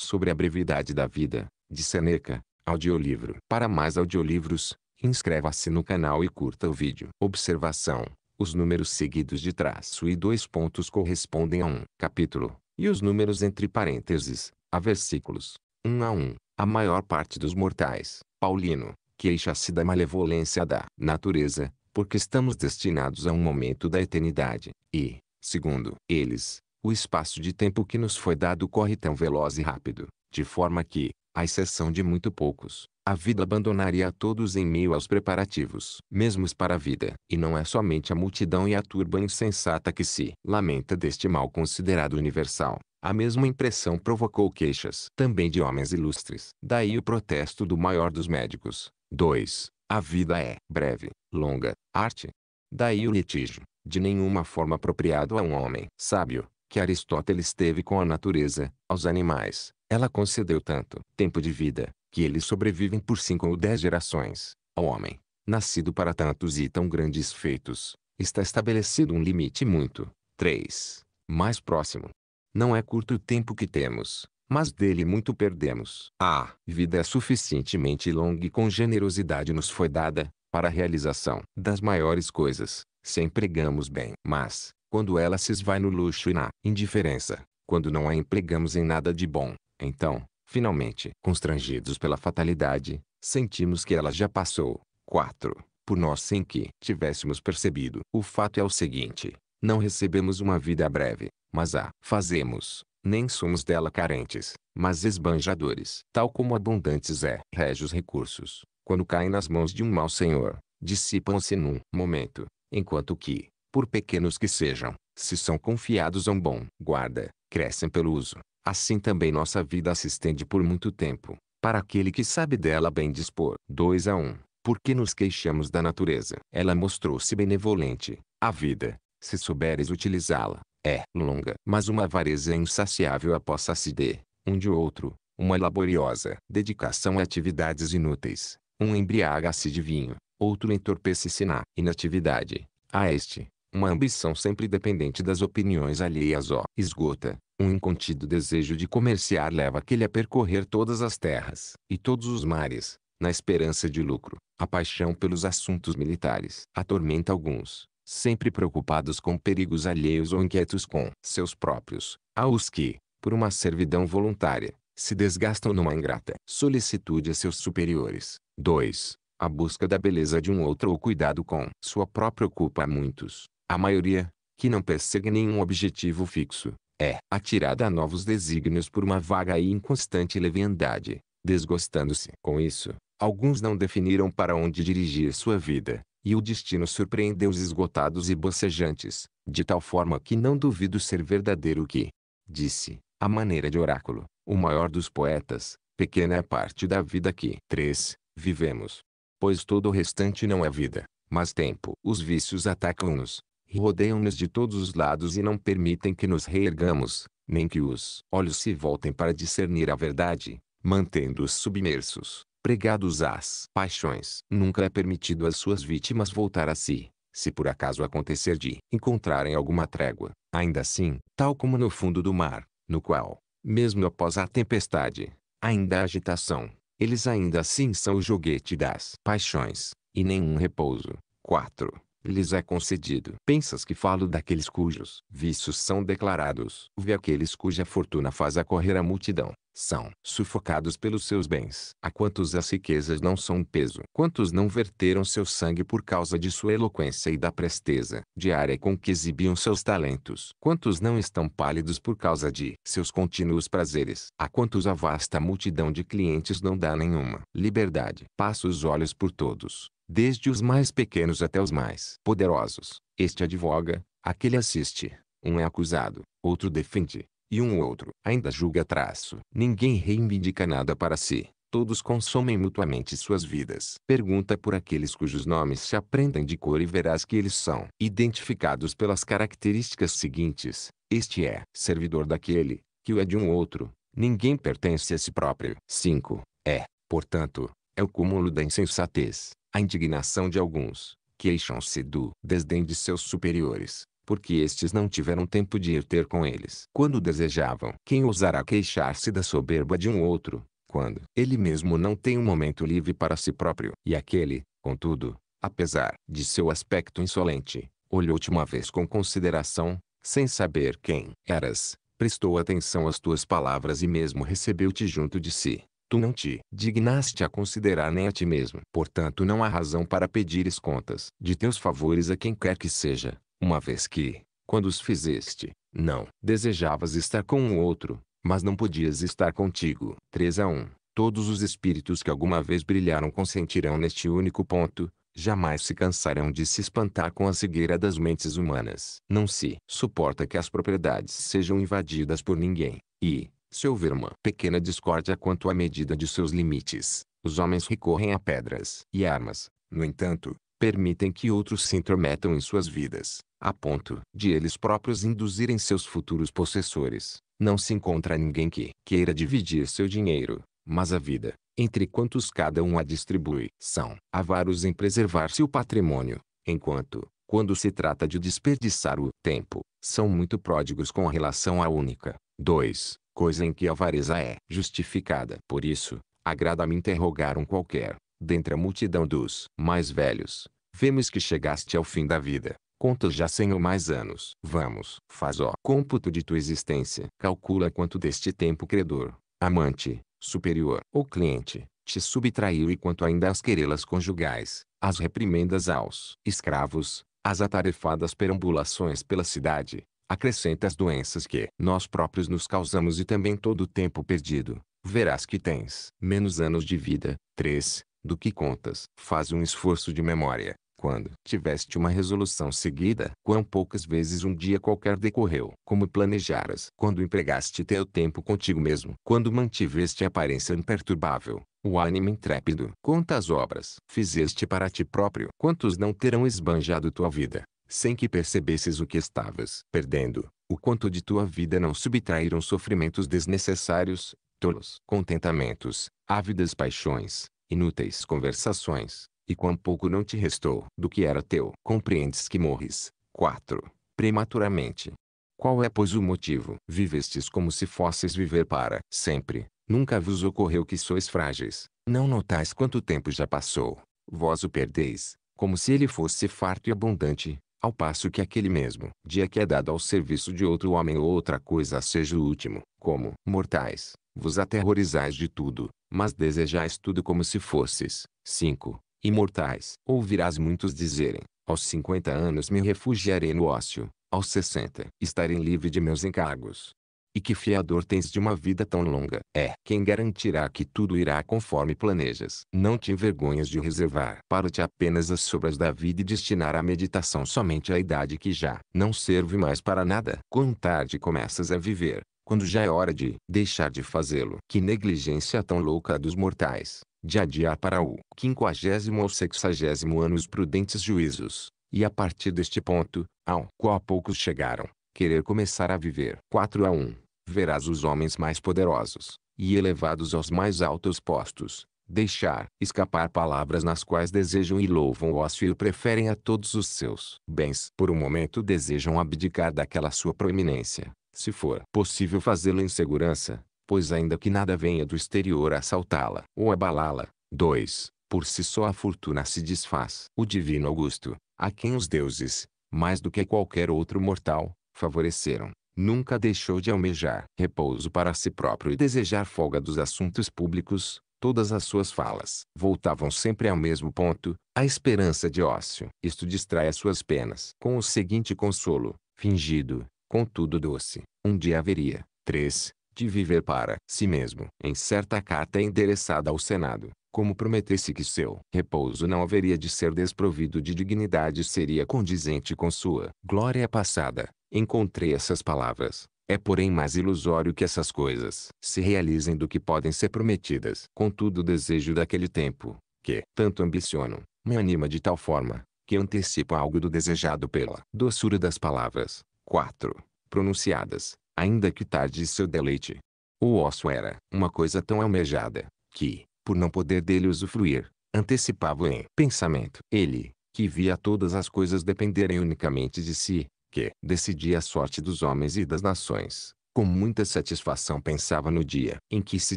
Sobre a brevidade da vida, de Seneca, audiolivro. Para mais audiolivros, inscreva-se no canal e curta o vídeo. Observação. Os números seguidos de traço e dois pontos correspondem a um capítulo, e os números entre parênteses, a versículos, um a um. A maior parte dos mortais, Paulino, queixa-se da malevolência da natureza, porque estamos destinados a um momento da eternidade, e, segundo eles, o espaço de tempo que nos foi dado corre tão veloz e rápido, de forma que, à exceção de muito poucos, a vida abandonaria a todos em meio aos preparativos, mesmos para a vida. E não é somente a multidão e a turba insensata que se lamenta deste mal considerado universal. A mesma impressão provocou queixas também de homens ilustres. Daí o protesto do maior dos médicos. 2. A vida é breve, longa, arte. Daí o litígio, de nenhuma forma apropriado a um homem sábio, que Aristóteles teve com a natureza, aos animais, ela concedeu tanto tempo de vida, que eles sobrevivem por cinco ou dez gerações, ao homem, nascido para tantos e tão grandes feitos, está estabelecido um limite muito, 3, mais próximo. Não é curto o tempo que temos, mas dele muito perdemos. A vida é suficientemente longa e com generosidade nos foi dada, para a realização das maiores coisas, se empregamos bem. Mas, quando ela se esvai no luxo e na indiferença, quando não a empregamos em nada de bom, então, finalmente, constrangidos pela fatalidade, sentimos que ela já passou. 4. Por nós sem que tivéssemos percebido. O fato é o seguinte, não recebemos uma vida breve, mas a fazemos. Nem somos dela carentes, mas esbanjadores. Tal como abundantes é. Régios recursos, quando caem nas mãos de um mau senhor, dissipam-se num momento, enquanto que, por pequenos que sejam, se são confiados a um bom guarda, crescem pelo uso. Assim também nossa vida se estende por muito tempo, para aquele que sabe dela bem dispor. 2 a 1. Um, porque nos queixamos da natureza? Ela mostrou-se benevolente. A vida, se souberes utilizá-la, é longa. Mas uma avareza insaciável apossa-se de, um de outro, uma laboriosa dedicação a atividades inúteis. Um embriaga-se de vinho, outro entorpece-se na inatividade. A este, uma ambição sempre dependente das opiniões alheias o esgota. Um incontido desejo de comerciar leva aquele a percorrer todas as terras e todos os mares, na esperança de lucro. A paixão pelos assuntos militares atormenta alguns, sempre preocupados com perigos alheios ou inquietos com seus próprios. Há os que, por uma servidão voluntária, se desgastam numa ingrata solicitude a seus superiores. 2. A busca da beleza de um outro ou cuidado com sua própria culpa a muitos, a maioria, que não persegue nenhum objetivo fixo, é atirada a novos desígnios por uma vaga e inconstante leviandade. Desgostando-se com isso, alguns não definiram para onde dirigir sua vida, e o destino surpreendeu os esgotados e bocejantes, de tal forma que não duvido ser verdadeiro que, disse, a maneira de oráculo, o maior dos poetas, pequena é a parte da vida que 3. vivemos. Pois todo o restante não é vida, mas tempo. Os vícios atacam-nos, rodeiam-nos de todos os lados e não permitem que nos reergamos, nem que os olhos se voltem para discernir a verdade, mantendo-os submersos, pregados às paixões. Nunca é permitido às suas vítimas voltar a si, se por acaso acontecer de encontrarem alguma trégua. Ainda assim, tal como no fundo do mar, no qual, mesmo após a tempestade, ainda há agitação, eles ainda assim são o joguete das paixões, e nenhum repouso. 4 lhes é concedido. Pensas que falo daqueles cujos vícios são declarados. Vê aqueles cuja fortuna faz acorrer a multidão. São sufocados pelos seus bens. A quantos as riquezas não são um peso. Quantos não verteram seu sangue por causa de sua eloquência e da presteza diária com que exibiam seus talentos. Quantos não estão pálidos por causa de seus contínuos prazeres. A quantos a vasta multidão de clientes não dá nenhuma liberdade. Passo os olhos por todos desde os mais pequenos até os mais poderosos. Este advoga, aquele assiste, um é acusado, outro defende, e um outro ainda julga traço. Ninguém reivindica nada para si, todos consomem mutuamente suas vidas. Pergunta por aqueles cujos nomes se aprendem de cor e verás que eles são identificados pelas características seguintes. Este é servidor daquele, que o é de um outro, ninguém pertence a si próprio. 5. É, portanto, é o cúmulo da insensatez, a indignação de alguns, queixam-se do desdém de seus superiores, porque estes não tiveram tempo de ir ter com eles. Quando desejavam, quem ousará queixar-se da soberba de um outro, quando ele mesmo não tem um momento livre para si próprio? E aquele, contudo, apesar de seu aspecto insolente, olhou-te uma vez com consideração, sem saber quem eras, prestou atenção às tuas palavras e mesmo recebeu-te junto de si tu não te dignaste a considerar nem a ti mesmo. Portanto não há razão para pedires contas de teus favores a quem quer que seja, uma vez que, quando os fizeste, não desejavas estar com o um outro, mas não podias estar contigo. 3 a 1. Todos os espíritos que alguma vez brilharam consentirão neste único ponto, jamais se cansarão de se espantar com a cegueira das mentes humanas. Não se suporta que as propriedades sejam invadidas por ninguém, e, se houver uma pequena discórdia quanto à medida de seus limites, os homens recorrem a pedras e armas. No entanto, permitem que outros se intrometam em suas vidas, a ponto de eles próprios induzirem seus futuros possessores. Não se encontra ninguém que queira dividir seu dinheiro, mas a vida, entre quantos cada um a distribui, são avaros em preservar seu patrimônio, enquanto, quando se trata de desperdiçar o tempo, são muito pródigos com relação à única 2. Coisa em que a avareza é justificada. Por isso, agrada-me interrogar um qualquer, dentre a multidão dos mais velhos. Vemos que chegaste ao fim da vida. contas já cem ou mais anos. Vamos, faz o cômputo de tua existência. Calcula quanto deste tempo credor, amante, superior ou cliente, te subtraiu e quanto ainda as querelas conjugais, as reprimendas aos escravos, as atarefadas perambulações pela cidade, acrescenta as doenças que nós próprios nos causamos e também todo o tempo perdido, verás que tens menos anos de vida, três do que contas. Faz um esforço de memória, quando tiveste uma resolução seguida, quão poucas vezes um dia qualquer decorreu, como planejaras, quando empregaste teu tempo contigo mesmo, quando mantiveste a aparência imperturbável, o ânimo intrépido, quantas obras fizeste para ti próprio, quantos não terão esbanjado tua vida, sem que percebesses o que estavas perdendo, o quanto de tua vida não subtraíram sofrimentos desnecessários, tolos contentamentos, ávidas paixões, inúteis conversações, e quão pouco não te restou do que era teu. Compreendes que morres. 4. Prematuramente. Qual é, pois, o motivo? Vivestes como se fosses viver para sempre. Nunca vos ocorreu que sois frágeis. Não notais quanto tempo já passou. Vós o perdeis, como se ele fosse farto e abundante, ao passo que aquele mesmo dia que é dado ao serviço de outro homem ou outra coisa seja o último, como mortais, vos aterrorizais de tudo, mas desejais tudo como se fosses. 5. Imortais. Ouvirás muitos dizerem, aos 50 anos me refugiarei no ócio, aos 60 estarei livre de meus encargos, e que fiador tens de uma vida tão longa? É quem garantirá que tudo irá conforme planejas. Não te envergonhas de reservar para te apenas as sobras da vida e destinar a meditação somente à idade que já não serve mais para nada. Quão tarde começas a viver, quando já é hora de deixar de fazê-lo. Que negligência tão louca dos mortais, de adiar para o quinquagésimo ou sexagésimo ano os prudentes juízos. E a partir deste ponto, ao qual poucos chegaram, querer começar a viver. 4 a 1. Verás os homens mais poderosos, e elevados aos mais altos postos, deixar escapar palavras nas quais desejam e louvam o ócio e preferem a todos os seus bens. Por um momento desejam abdicar daquela sua proeminência, se for possível fazê-lo em segurança, pois ainda que nada venha do exterior assaltá-la ou abalá-la. 2. Por si só a fortuna se desfaz. O divino Augusto, a quem os deuses, mais do que qualquer outro mortal, favoreceram. Nunca deixou de almejar repouso para si próprio e desejar folga dos assuntos públicos. Todas as suas falas voltavam sempre ao mesmo ponto, a esperança de ócio. Isto distrai as suas penas com o seguinte consolo, fingido, contudo doce. Um dia haveria, três, de viver para si mesmo. Em certa carta endereçada ao Senado, como prometesse que seu repouso não haveria de ser desprovido de dignidade seria condizente com sua glória passada, Encontrei essas palavras. É porém mais ilusório que essas coisas se realizem do que podem ser prometidas. Contudo o desejo daquele tempo, que tanto ambiciono, me anima de tal forma, que antecipa algo do desejado pela doçura das palavras. 4. Pronunciadas, ainda que tarde seu deleite. O osso era uma coisa tão almejada, que, por não poder dele usufruir, antecipava em pensamento. Ele, que via todas as coisas dependerem unicamente de si, que decidia a sorte dos homens e das nações. Com muita satisfação pensava no dia em que se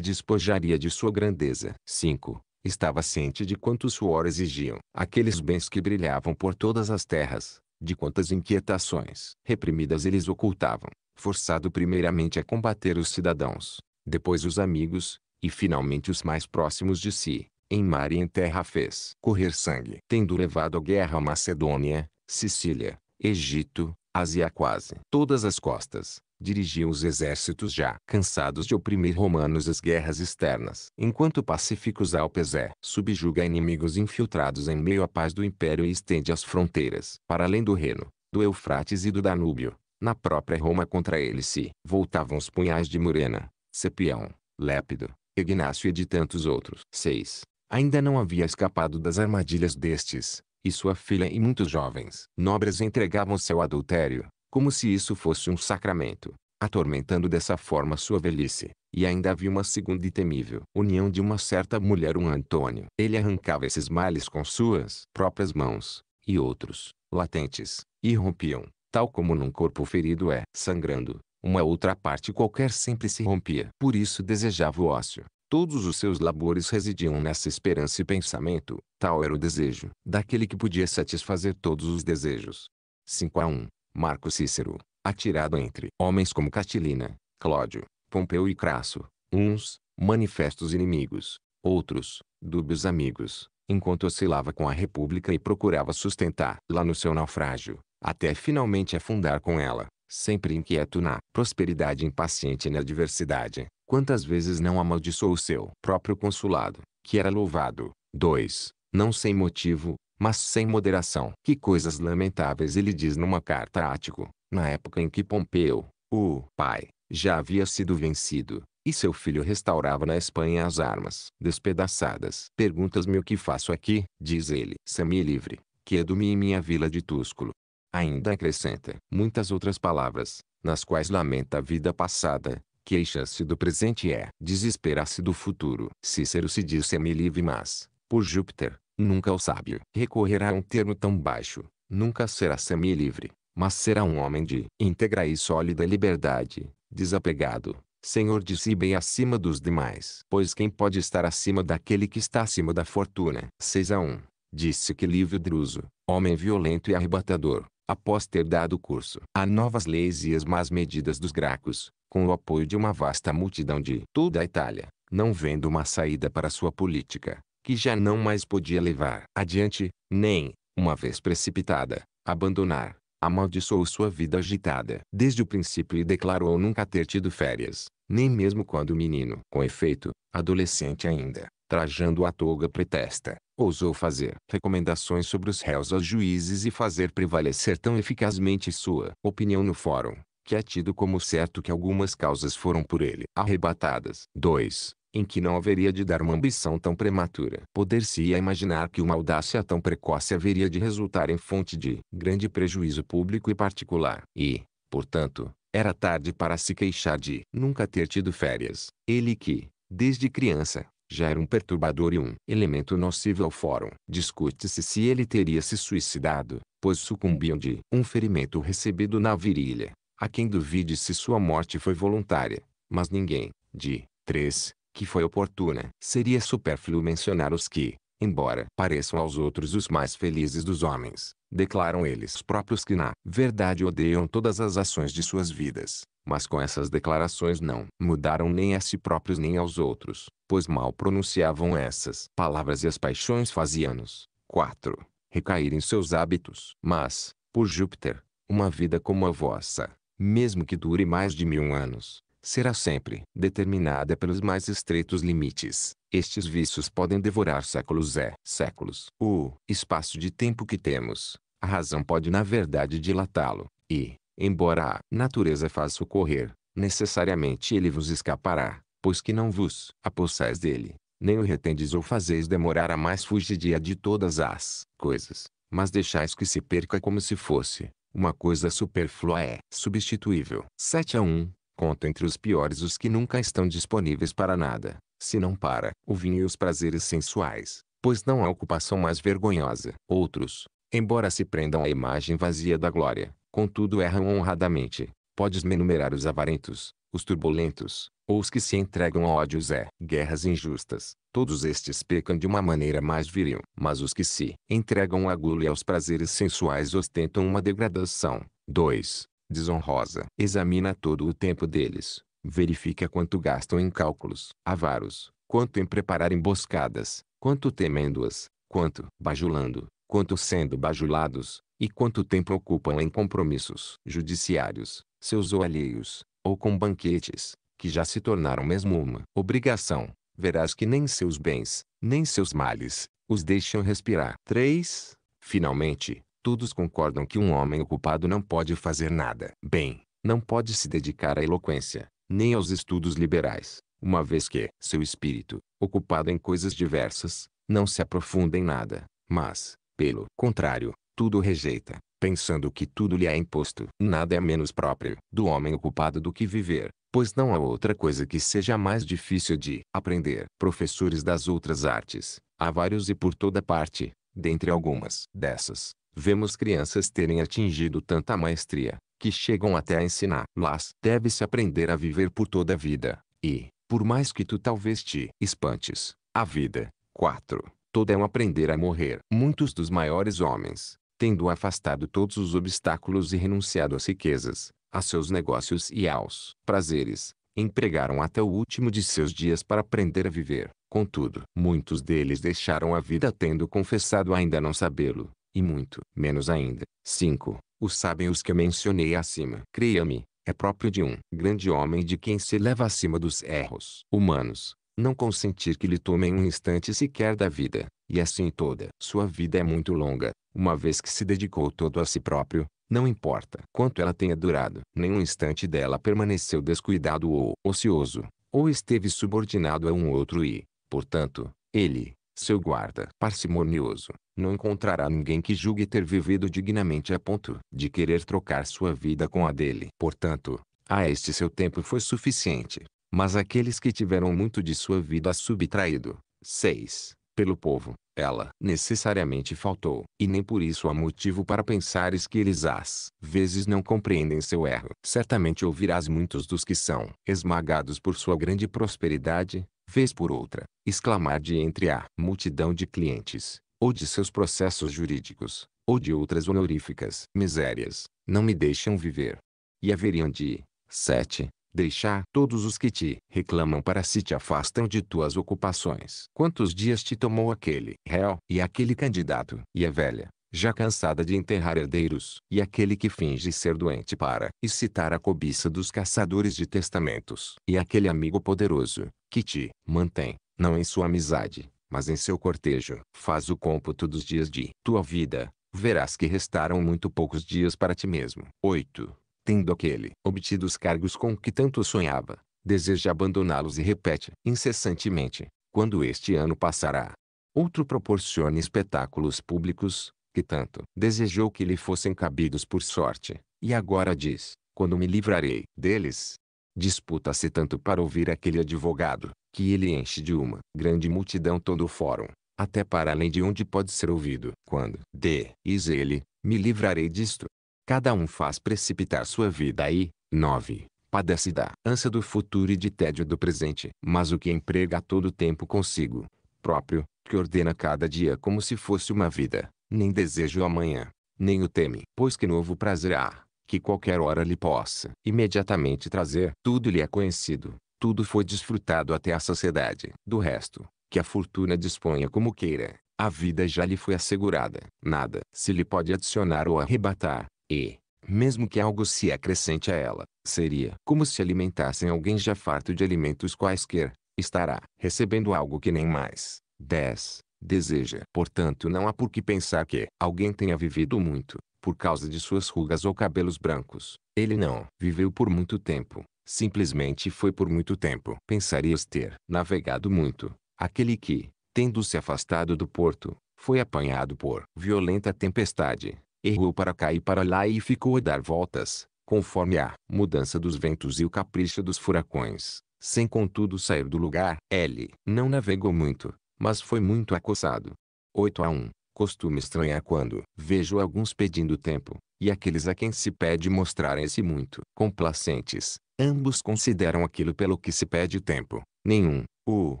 despojaria de sua grandeza. 5. Estava ciente de quanto suor exigiam aqueles bens que brilhavam por todas as terras, de quantas inquietações reprimidas eles ocultavam, forçado primeiramente a combater os cidadãos, depois os amigos, e finalmente os mais próximos de si, em mar e em terra fez correr sangue. Tendo levado a guerra a Macedônia, Sicília, Egito, Ásia quase. Todas as costas, dirigiam os exércitos já cansados de oprimir romanos as guerras externas. Enquanto pacíficos Alpes é, subjuga inimigos infiltrados em meio à paz do império e estende as fronteiras, para além do Reno, do Eufrates e do Danúbio. Na própria Roma contra ele se voltavam os punhais de Murena, Cepião, Lépido, Ignácio e de tantos outros. 6. Ainda não havia escapado das armadilhas destes, e sua filha e muitos jovens nobres entregavam-se ao adultério, como se isso fosse um sacramento, atormentando dessa forma sua velhice. E ainda havia uma segunda e temível união de uma certa mulher um Antônio. Ele arrancava esses males com suas próprias mãos, e outros, latentes, irrompiam, tal como num corpo ferido é, sangrando, uma outra parte qualquer sempre se rompia. Por isso desejava o ócio, Todos os seus labores residiam nessa esperança e pensamento, tal era o desejo, daquele que podia satisfazer todos os desejos. 5 a 1. Marco Cícero, atirado entre homens como Catilina, Clódio, Pompeu e Crasso, uns, manifestos inimigos, outros, dúbios amigos, enquanto oscilava com a República e procurava sustentar lá no seu naufrágio, até finalmente afundar com ela, sempre inquieto na prosperidade e impaciente na adversidade. Quantas vezes não amaldiçoou o seu próprio consulado, que era louvado? 2. Não sem motivo, mas sem moderação. Que coisas lamentáveis ele diz numa carta a Ático, na época em que Pompeu, o pai, já havia sido vencido, e seu filho restaurava na Espanha as armas despedaçadas. Perguntas-me o que faço aqui, diz ele. me livre, quedo-me em minha vila de Túsculo. Ainda acrescenta muitas outras palavras, nas quais lamenta a vida passada, Queixa-se do presente é desesperar-se do futuro. Cícero se diz semi-livre mas, por Júpiter, nunca o sábio recorrerá a um termo tão baixo. Nunca será semi-livre, mas será um homem de íntegra e sólida liberdade, desapegado, senhor de si bem acima dos demais. Pois quem pode estar acima daquele que está acima da fortuna? 6 a 1. Disse que Livio Druso, homem violento e arrebatador, após ter dado curso a novas leis e as más medidas dos Gracos, com o apoio de uma vasta multidão de toda a Itália, não vendo uma saída para sua política, que já não mais podia levar adiante, nem, uma vez precipitada, abandonar, amaldiçoou sua vida agitada desde o princípio e declarou nunca ter tido férias, nem mesmo quando o menino, com efeito, adolescente ainda, trajando a toga pretexta, ousou fazer recomendações sobre os réus aos juízes e fazer prevalecer tão eficazmente sua opinião no fórum, que é tido como certo que algumas causas foram por ele arrebatadas. 2. Em que não haveria de dar uma ambição tão prematura. Poder-se-ia imaginar que uma audácia tão precoce haveria de resultar em fonte de grande prejuízo público e particular. E, portanto, era tarde para se queixar de nunca ter tido férias. Ele que, desde criança, já era um perturbador e um elemento nocivo ao fórum. Discute-se se ele teria se suicidado, pois sucumbiam de um ferimento recebido na virilha. Há quem duvide se sua morte foi voluntária, mas ninguém, de três, que foi oportuna. Seria supérfluo mencionar os que, embora pareçam aos outros os mais felizes dos homens, declaram eles próprios que na verdade odeiam todas as ações de suas vidas. Mas com essas declarações não mudaram nem a si próprios nem aos outros, pois mal pronunciavam essas palavras e as paixões faziam-nos, 4. Recair em seus hábitos. Mas, por Júpiter, uma vida como a vossa, mesmo que dure mais de mil anos, será sempre determinada pelos mais estreitos limites. Estes vícios podem devorar séculos é séculos. O espaço de tempo que temos, a razão pode na verdade dilatá-lo, e, embora a natureza faça ocorrer, necessariamente ele vos escapará, pois que não vos apossais dele, nem o retendes ou fazeis demorar a mais fugidia de todas as coisas, mas deixais que se perca como se fosse, uma coisa superflua é substituível. 7 a 1. Conto entre os piores os que nunca estão disponíveis para nada, senão para o vinho e os prazeres sensuais, pois não há ocupação mais vergonhosa. Outros, embora se prendam à imagem vazia da glória, contudo erram honradamente. Podes enumerar os avarentos, os turbulentos, ou os que se entregam a ódios é guerras injustas. Todos estes pecam de uma maneira mais viril, mas os que se entregam à gula e aos prazeres sensuais ostentam uma degradação. 2 desonrosa. Examina todo o tempo deles. Verifica quanto gastam em cálculos avaros, quanto em preparar emboscadas, quanto temendo-as, quanto bajulando, quanto sendo bajulados, e quanto tempo ocupam em compromissos judiciários, seus ou alheios, ou com banquetes, que já se tornaram mesmo uma obrigação. Verás que nem seus bens, nem seus males, os deixam respirar. 3. Finalmente, Todos concordam que um homem ocupado não pode fazer nada. Bem, não pode se dedicar à eloquência, nem aos estudos liberais, uma vez que seu espírito, ocupado em coisas diversas, não se aprofunda em nada, mas, pelo contrário, tudo rejeita, pensando que tudo lhe é imposto. Nada é menos próprio do homem ocupado do que viver, pois não há outra coisa que seja mais difícil de aprender. Professores das outras artes, há vários e por toda parte, dentre algumas dessas, Vemos crianças terem atingido tanta maestria, que chegam até a ensinar. Mas deve-se aprender a viver por toda a vida, e, por mais que tu talvez te espantes, a vida, 4. Toda é um aprender a morrer. Muitos dos maiores homens, tendo afastado todos os obstáculos e renunciado às riquezas, a seus negócios e aos prazeres, empregaram até o último de seus dias para aprender a viver. Contudo, muitos deles deixaram a vida tendo confessado ainda não sabê-lo e muito menos ainda. 5. O sabem os que eu mencionei acima. Creia-me, é próprio de um grande homem de quem se leva acima dos erros humanos, não consentir que lhe tomem um instante sequer da vida, e assim toda. Sua vida é muito longa, uma vez que se dedicou todo a si próprio, não importa quanto ela tenha durado. Nenhum instante dela permaneceu descuidado ou ocioso, ou esteve subordinado a um outro e, portanto, ele, seu guarda parcimonioso, não encontrará ninguém que julgue ter vivido dignamente a ponto de querer trocar sua vida com a dele. Portanto, a este seu tempo foi suficiente. Mas aqueles que tiveram muito de sua vida subtraído, 6, pelo povo, ela necessariamente faltou, e nem por isso há motivo para pensares que eles às vezes não compreendem seu erro. Certamente ouvirás muitos dos que são esmagados por sua grande prosperidade, vez por outra, exclamar de entre a multidão de clientes, ou de seus processos jurídicos, ou de outras honoríficas misérias, não me deixam viver. E haveriam de, 7. Deixar todos os que te reclamam para si te afastam de tuas ocupações. Quantos dias te tomou aquele réu e aquele candidato e a velha já cansada de enterrar herdeiros, e aquele que finge ser doente para excitar a cobiça dos caçadores de testamentos, e aquele amigo poderoso, que te mantém, não em sua amizade, mas em seu cortejo, faz o cômputo dos dias de tua vida, verás que restaram muito poucos dias para ti mesmo. 8. Tendo aquele obtido os cargos com que tanto sonhava, deseja abandoná-los e repete incessantemente, quando este ano passará. Outro proporciona espetáculos públicos, que tanto desejou que lhe fossem cabidos por sorte, e agora diz, quando me livrarei deles? Disputa-se tanto para ouvir aquele advogado, que ele enche de uma grande multidão todo o fórum, até para além de onde pode ser ouvido. Quando diz ele, me livrarei disto. Cada um faz precipitar sua vida aí. 9. Padece da ânsia do futuro e de tédio do presente. Mas o que emprega todo o tempo consigo, próprio, que ordena cada dia como se fosse uma vida, nem deseja o amanhã, nem o teme. Pois que novo prazer há, que qualquer hora lhe possa imediatamente trazer. Tudo lhe é conhecido, tudo foi desfrutado até a saciedade. Do resto, que a fortuna disponha como queira, a vida já lhe foi assegurada. Nada se lhe pode adicionar ou arrebatar, e, mesmo que algo se acrescente a ela, seria como se alimentassem alguém já farto de alimentos quaisquer, estará recebendo algo que nem mais. 10 deseja. Portanto não há por que pensar que alguém tenha vivido muito, por causa de suas rugas ou cabelos brancos. Ele não viveu por muito tempo, simplesmente foi por muito tempo. Pensarias ter navegado muito, aquele que, tendo se afastado do porto, foi apanhado por violenta tempestade, errou para cá e para lá e ficou a dar voltas, conforme a mudança dos ventos e o capricho dos furacões, sem contudo sair do lugar. Ele não navegou muito, mas foi muito acossado. 8 a 1. Costume estranhar quando vejo alguns pedindo tempo, e aqueles a quem se pede mostrarem-se muito complacentes. Ambos consideram aquilo pelo que se pede tempo. Nenhum, o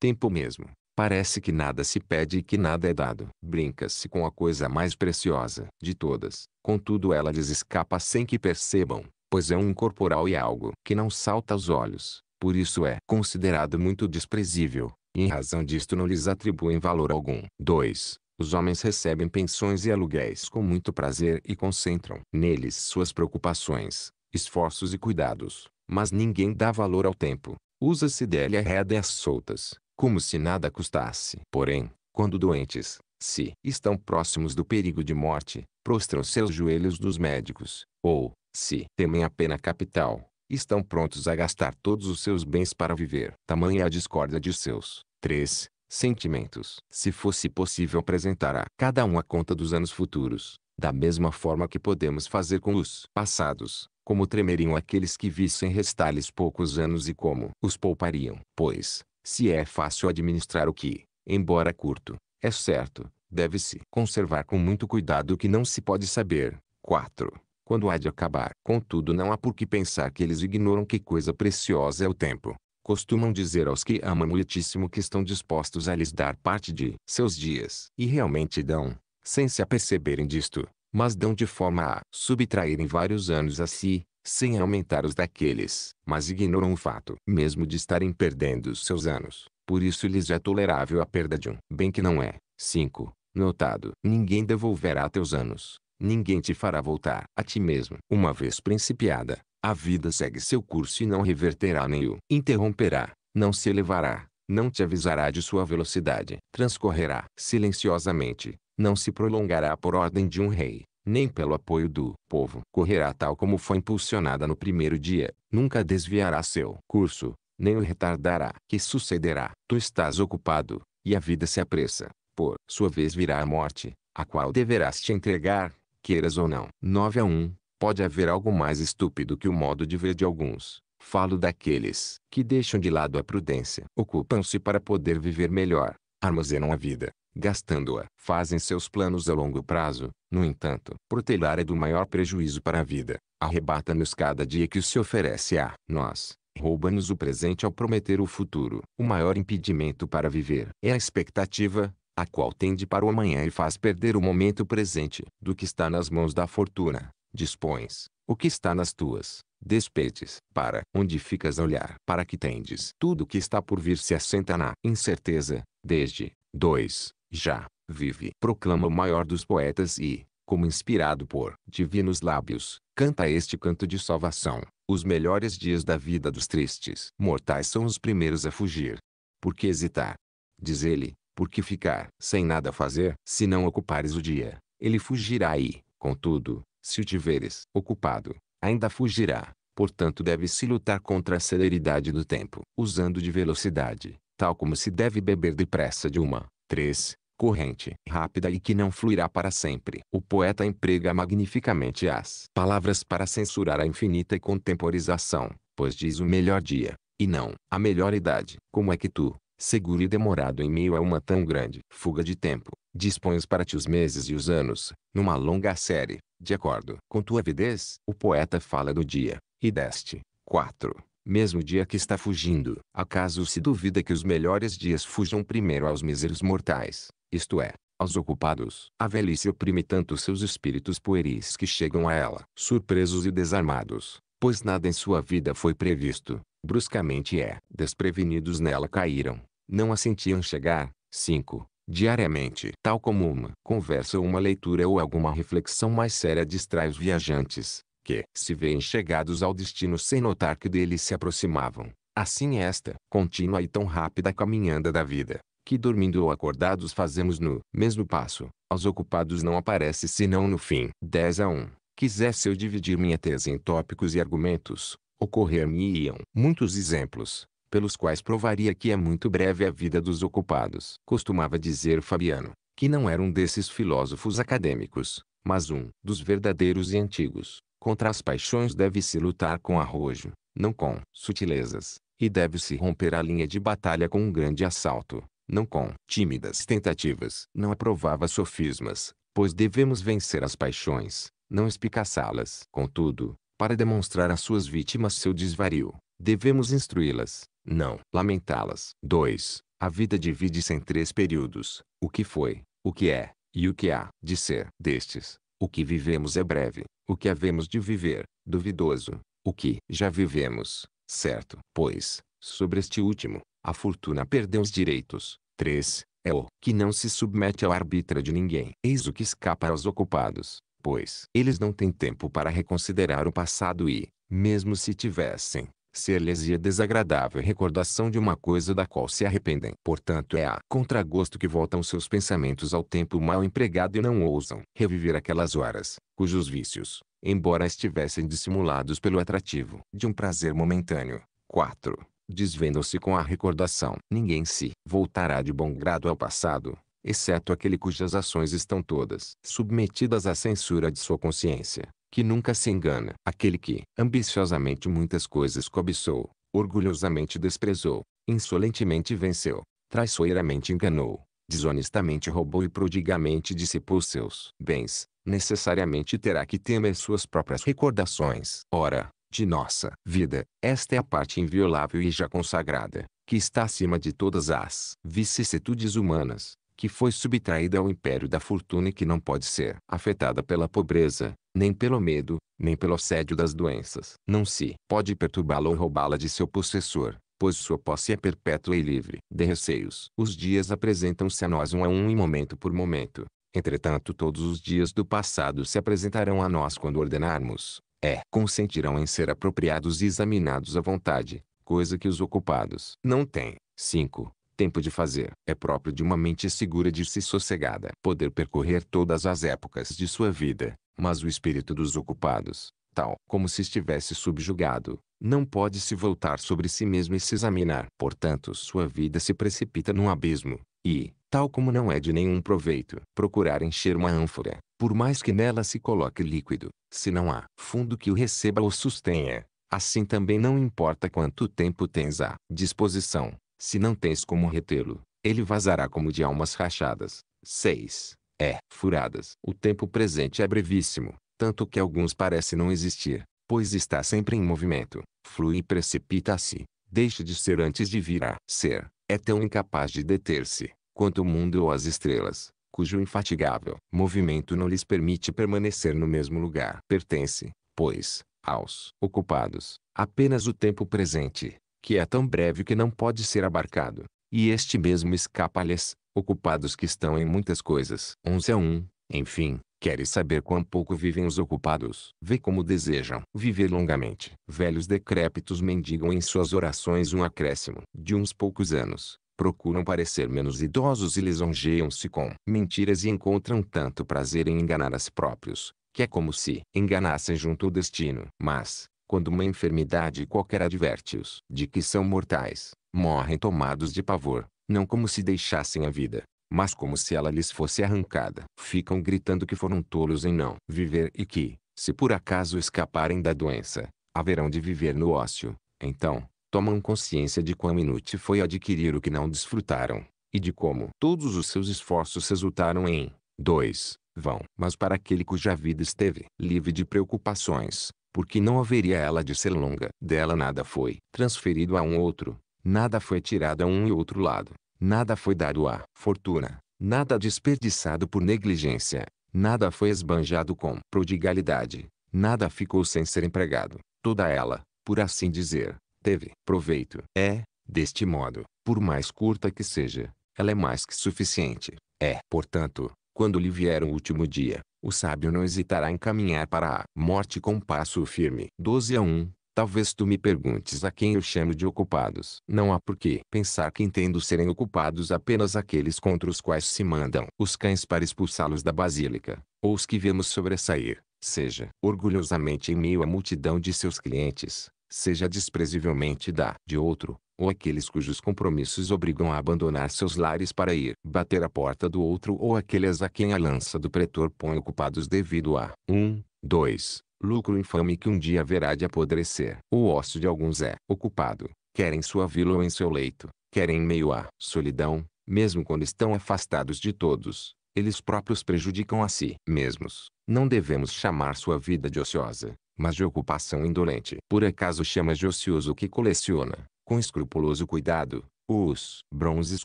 tempo mesmo. Parece que nada se pede e que nada é dado. Brinca-se com a coisa mais preciosa de todas, contudo ela lhes escapa sem que percebam, pois é um incorporal e algo que não salta aos olhos, por isso é considerado muito desprezível e em razão disto não lhes atribuem valor algum. 2. Os homens recebem pensões e aluguéis com muito prazer e concentram neles suas preocupações, esforços e cuidados, mas ninguém dá valor ao tempo. Usa-se dele a rédeas soltas, como se nada custasse. Porém, quando doentes, se estão próximos do perigo de morte, prostram seus joelhos dos médicos, ou, se temem a pena capital, estão prontos a gastar todos os seus bens para viver. Tamanha a discórdia de seus 3 sentimentos. Se fosse possível apresentar a cada um a conta dos anos futuros, da mesma forma que podemos fazer com os passados, como tremeriam aqueles que vissem restar-lhes poucos anos e como os poupariam. Pois, se é fácil administrar o que, embora curto, é certo, deve-se conservar com muito cuidado o que não se pode saber. 4 quando há de acabar. Contudo não há por que pensar que eles ignoram que coisa preciosa é o tempo. Costumam dizer aos que amam muitíssimo que estão dispostos a lhes dar parte de seus dias. E realmente dão, sem se aperceberem disto, mas dão de forma a subtraírem vários anos a si, sem aumentar os daqueles. Mas ignoram o fato mesmo de estarem perdendo seus anos. Por isso lhes é tolerável a perda de um bem que não é. 5. Notado. Ninguém devolverá teus anos Ninguém te fará voltar a ti mesmo. Uma vez principiada, a vida segue seu curso e não reverterá nem o interromperá, não se elevará, não te avisará de sua velocidade. Transcorrerá silenciosamente, não se prolongará por ordem de um rei, nem pelo apoio do povo. Correrá tal como foi impulsionada no primeiro dia, nunca desviará seu curso, nem o retardará. Que sucederá? Tu estás ocupado, e a vida se apressa. Por sua vez virá a morte, a qual deverás te entregar queiras ou não. 9 a 1. Pode haver algo mais estúpido que o modo de ver de alguns. Falo daqueles que deixam de lado a prudência. Ocupam-se para poder viver melhor. Armazenam a vida, gastando-a. Fazem seus planos a longo prazo. No entanto, protelar é do maior prejuízo para a vida. Arrebata-nos cada dia que se oferece a nós. Rouba-nos o presente ao prometer o futuro. O maior impedimento para viver é a expectativa, a qual tende para o amanhã e faz perder o momento presente. Do que está nas mãos da fortuna, dispões, o que está nas tuas, despetes, para onde ficas a olhar, para que tendes. Tudo o que está por vir se assenta na incerteza, desde, dois já, vive. Proclama o maior dos poetas e, como inspirado por divinos lábios, canta este canto de salvação. Os melhores dias da vida dos tristes mortais são os primeiros a fugir. Por que hesitar? Diz ele, porque ficar sem nada fazer, se não ocupares o dia, ele fugirá e, contudo, se o tiveres ocupado, ainda fugirá. Portanto, deve-se lutar contra a celeridade do tempo, usando de velocidade, tal como se deve beber depressa de uma, três, corrente rápida e que não fluirá para sempre. O poeta emprega magnificamente as palavras para censurar a infinita contemporização, pois diz o melhor dia, e não a melhor idade. Como é que tu, seguro e demorado em meio a uma tão grande fuga de tempo. Dispões para ti os meses e os anos, numa longa série, de acordo com tua avidez. O poeta fala do dia, e deste, 4. Mesmo dia que está fugindo, acaso se duvida que os melhores dias fujam primeiro aos míseros mortais, isto é, aos ocupados. A velhice oprime tanto seus espíritos pueris que chegam a ela, surpresos e desarmados, pois nada em sua vida foi previsto, bruscamente é. Desprevenidos nela caíram, não a sentiam chegar. 5. Diariamente, tal como uma conversa ou uma leitura ou alguma reflexão mais séria distrai os viajantes, que se veem chegados ao destino sem notar que deles se aproximavam. Assim esta contínua e tão rápida caminhada da vida, que dormindo ou acordados fazemos no mesmo passo, aos ocupados não aparece senão no fim. 10 a 1. Quisesse eu dividir minha tese em tópicos e argumentos, ocorrer-me-iam muitos exemplos, pelos quais provaria que é muito breve a vida dos ocupados. Costumava dizer Fabiano, que não era um desses filósofos acadêmicos, mas um dos verdadeiros e antigos. Contra as paixões deve-se lutar com arrojo, não com sutilezas, e deve-se romper a linha de batalha com um grande assalto, não com tímidas tentativas. Não aprovava sofismas, pois devemos vencer as paixões, não espicaçá-las. Contudo, para demonstrar às suas vítimas seu desvario, devemos instruí-las, não. Lamentá-las. 2. A vida divide-se em três períodos: o que foi, o que é, e o que há de ser. Destes, o que vivemos é breve, o que havemos de viver, duvidoso, o que já vivemos, certo. Pois, sobre este último, a fortuna perdeu os direitos. 3. É o que não se submete ao arbítrio de ninguém. Eis o que escapa aos ocupados, pois eles não têm tempo para reconsiderar o passado e, mesmo se tivessem, ser lhes ia é desagradável recordação de uma coisa da qual se arrependem. Portanto é a contragosto que voltam seus pensamentos ao tempo mal empregado e não ousam reviver aquelas horas, cujos vícios, embora estivessem dissimulados pelo atrativo de um prazer momentâneo. 4. Desvendam-se com a recordação. Ninguém se voltará de bom grado ao passado, exceto aquele cujas ações estão todas submetidas à censura de sua consciência que nunca se engana. Aquele que, ambiciosamente muitas coisas cobiçou, orgulhosamente desprezou, insolentemente venceu, traiçoeiramente enganou, desonestamente roubou e prodigamente dissipou seus bens, necessariamente terá que temer suas próprias recordações. Ora, de nossa vida, esta é a parte inviolável e já consagrada, que está acima de todas as vicissitudes humanas, que foi subtraída ao império da fortuna e que não pode ser afetada pela pobreza, nem pelo medo, nem pelo assédio das doenças. Não se pode perturbá-la ou roubá-la de seu possessor, pois sua posse é perpétua e livre de receios. Os dias apresentam-se a nós um a um e momento por momento. Entretanto todos os dias do passado se apresentarão a nós quando ordenarmos, é, consentirão em ser apropriados e examinados à vontade, coisa que os ocupados não têm. 5 tempo de fazer. É próprio de uma mente segura de si sossegada poder percorrer todas as épocas de sua vida, mas o espírito dos ocupados, tal como se estivesse subjugado, não pode se voltar sobre si mesmo e se examinar. Portanto, sua vida se precipita num abismo, e, tal como não é de nenhum proveito, procurar encher uma ânfora, por mais que nela se coloque líquido, se não há fundo que o receba ou sustenha, assim também não importa quanto tempo tens à disposição se não tens como retê-lo, ele vazará como de almas rachadas. 6. É, furadas. O tempo presente é brevíssimo, tanto que alguns parece não existir, pois está sempre em movimento, flui e precipita-se, deixa de ser antes de vir a ser, é tão incapaz de deter-se, quanto o mundo ou as estrelas, cujo infatigável movimento não lhes permite permanecer no mesmo lugar. Pertence, pois, aos ocupados, apenas o tempo presente, que é tão breve que não pode ser abarcado, e este mesmo escapa-lhes, ocupados que estão em muitas coisas. onze a é um, enfim, queres saber quão pouco vivem os ocupados. Vê como desejam viver longamente. Velhos decrépitos mendigam em suas orações um acréscimo de uns poucos anos. Procuram parecer menos idosos e lisonjeiam-se com mentiras e encontram tanto prazer em enganar a si próprios, que é como se enganassem junto ao destino. Mas, quando uma enfermidade qualquer adverte-os de que são mortais, morrem tomados de pavor, não como se deixassem a vida, mas como se ela lhes fosse arrancada. Ficam gritando que foram tolos em não viver e que, se por acaso escaparem da doença, haverão de viver no ócio. Então, tomam consciência de quão inútil foi adquirir o que não desfrutaram, e de como todos os seus esforços resultaram em 2. Vão. Mas para aquele cuja vida esteve livre de preocupações, porque não haveria ela de ser longa. Dela nada foi transferido a um outro, nada foi tirado a um e outro lado, nada foi dado a fortuna, nada desperdiçado por negligência, nada foi esbanjado com prodigalidade, nada ficou sem ser empregado, toda ela, por assim dizer, teve proveito. É, deste modo, por mais curta que seja, ela é mais que suficiente. É, portanto, quando lhe vier o último dia, o sábio não hesitará em caminhar para a morte com passo firme. 12 a 1. Talvez tu me perguntes a quem eu chamo de ocupados. Não há por que pensar que entendo serem ocupados apenas aqueles contra os quais se mandam os cães para expulsá-los da basílica, ou os que vemos sobressair, seja orgulhosamente em meio à multidão de seus clientes, seja desprezivelmente da de outro, ou aqueles cujos compromissos obrigam a abandonar seus lares para ir bater a porta do outro ou aqueles a quem a lança do pretor põe ocupados devido a 1. Um, 2. Lucro infame que um dia haverá de apodrecer. O ócio de alguns é ocupado, quer em sua vila ou em seu leito, quer em meio a solidão, mesmo quando estão afastados de todos, eles próprios prejudicam a si mesmos. Não devemos chamar sua vida de ociosa, mas de ocupação indolente. Por acaso chama de ocioso o que coleciona, com escrupuloso cuidado, os bronzes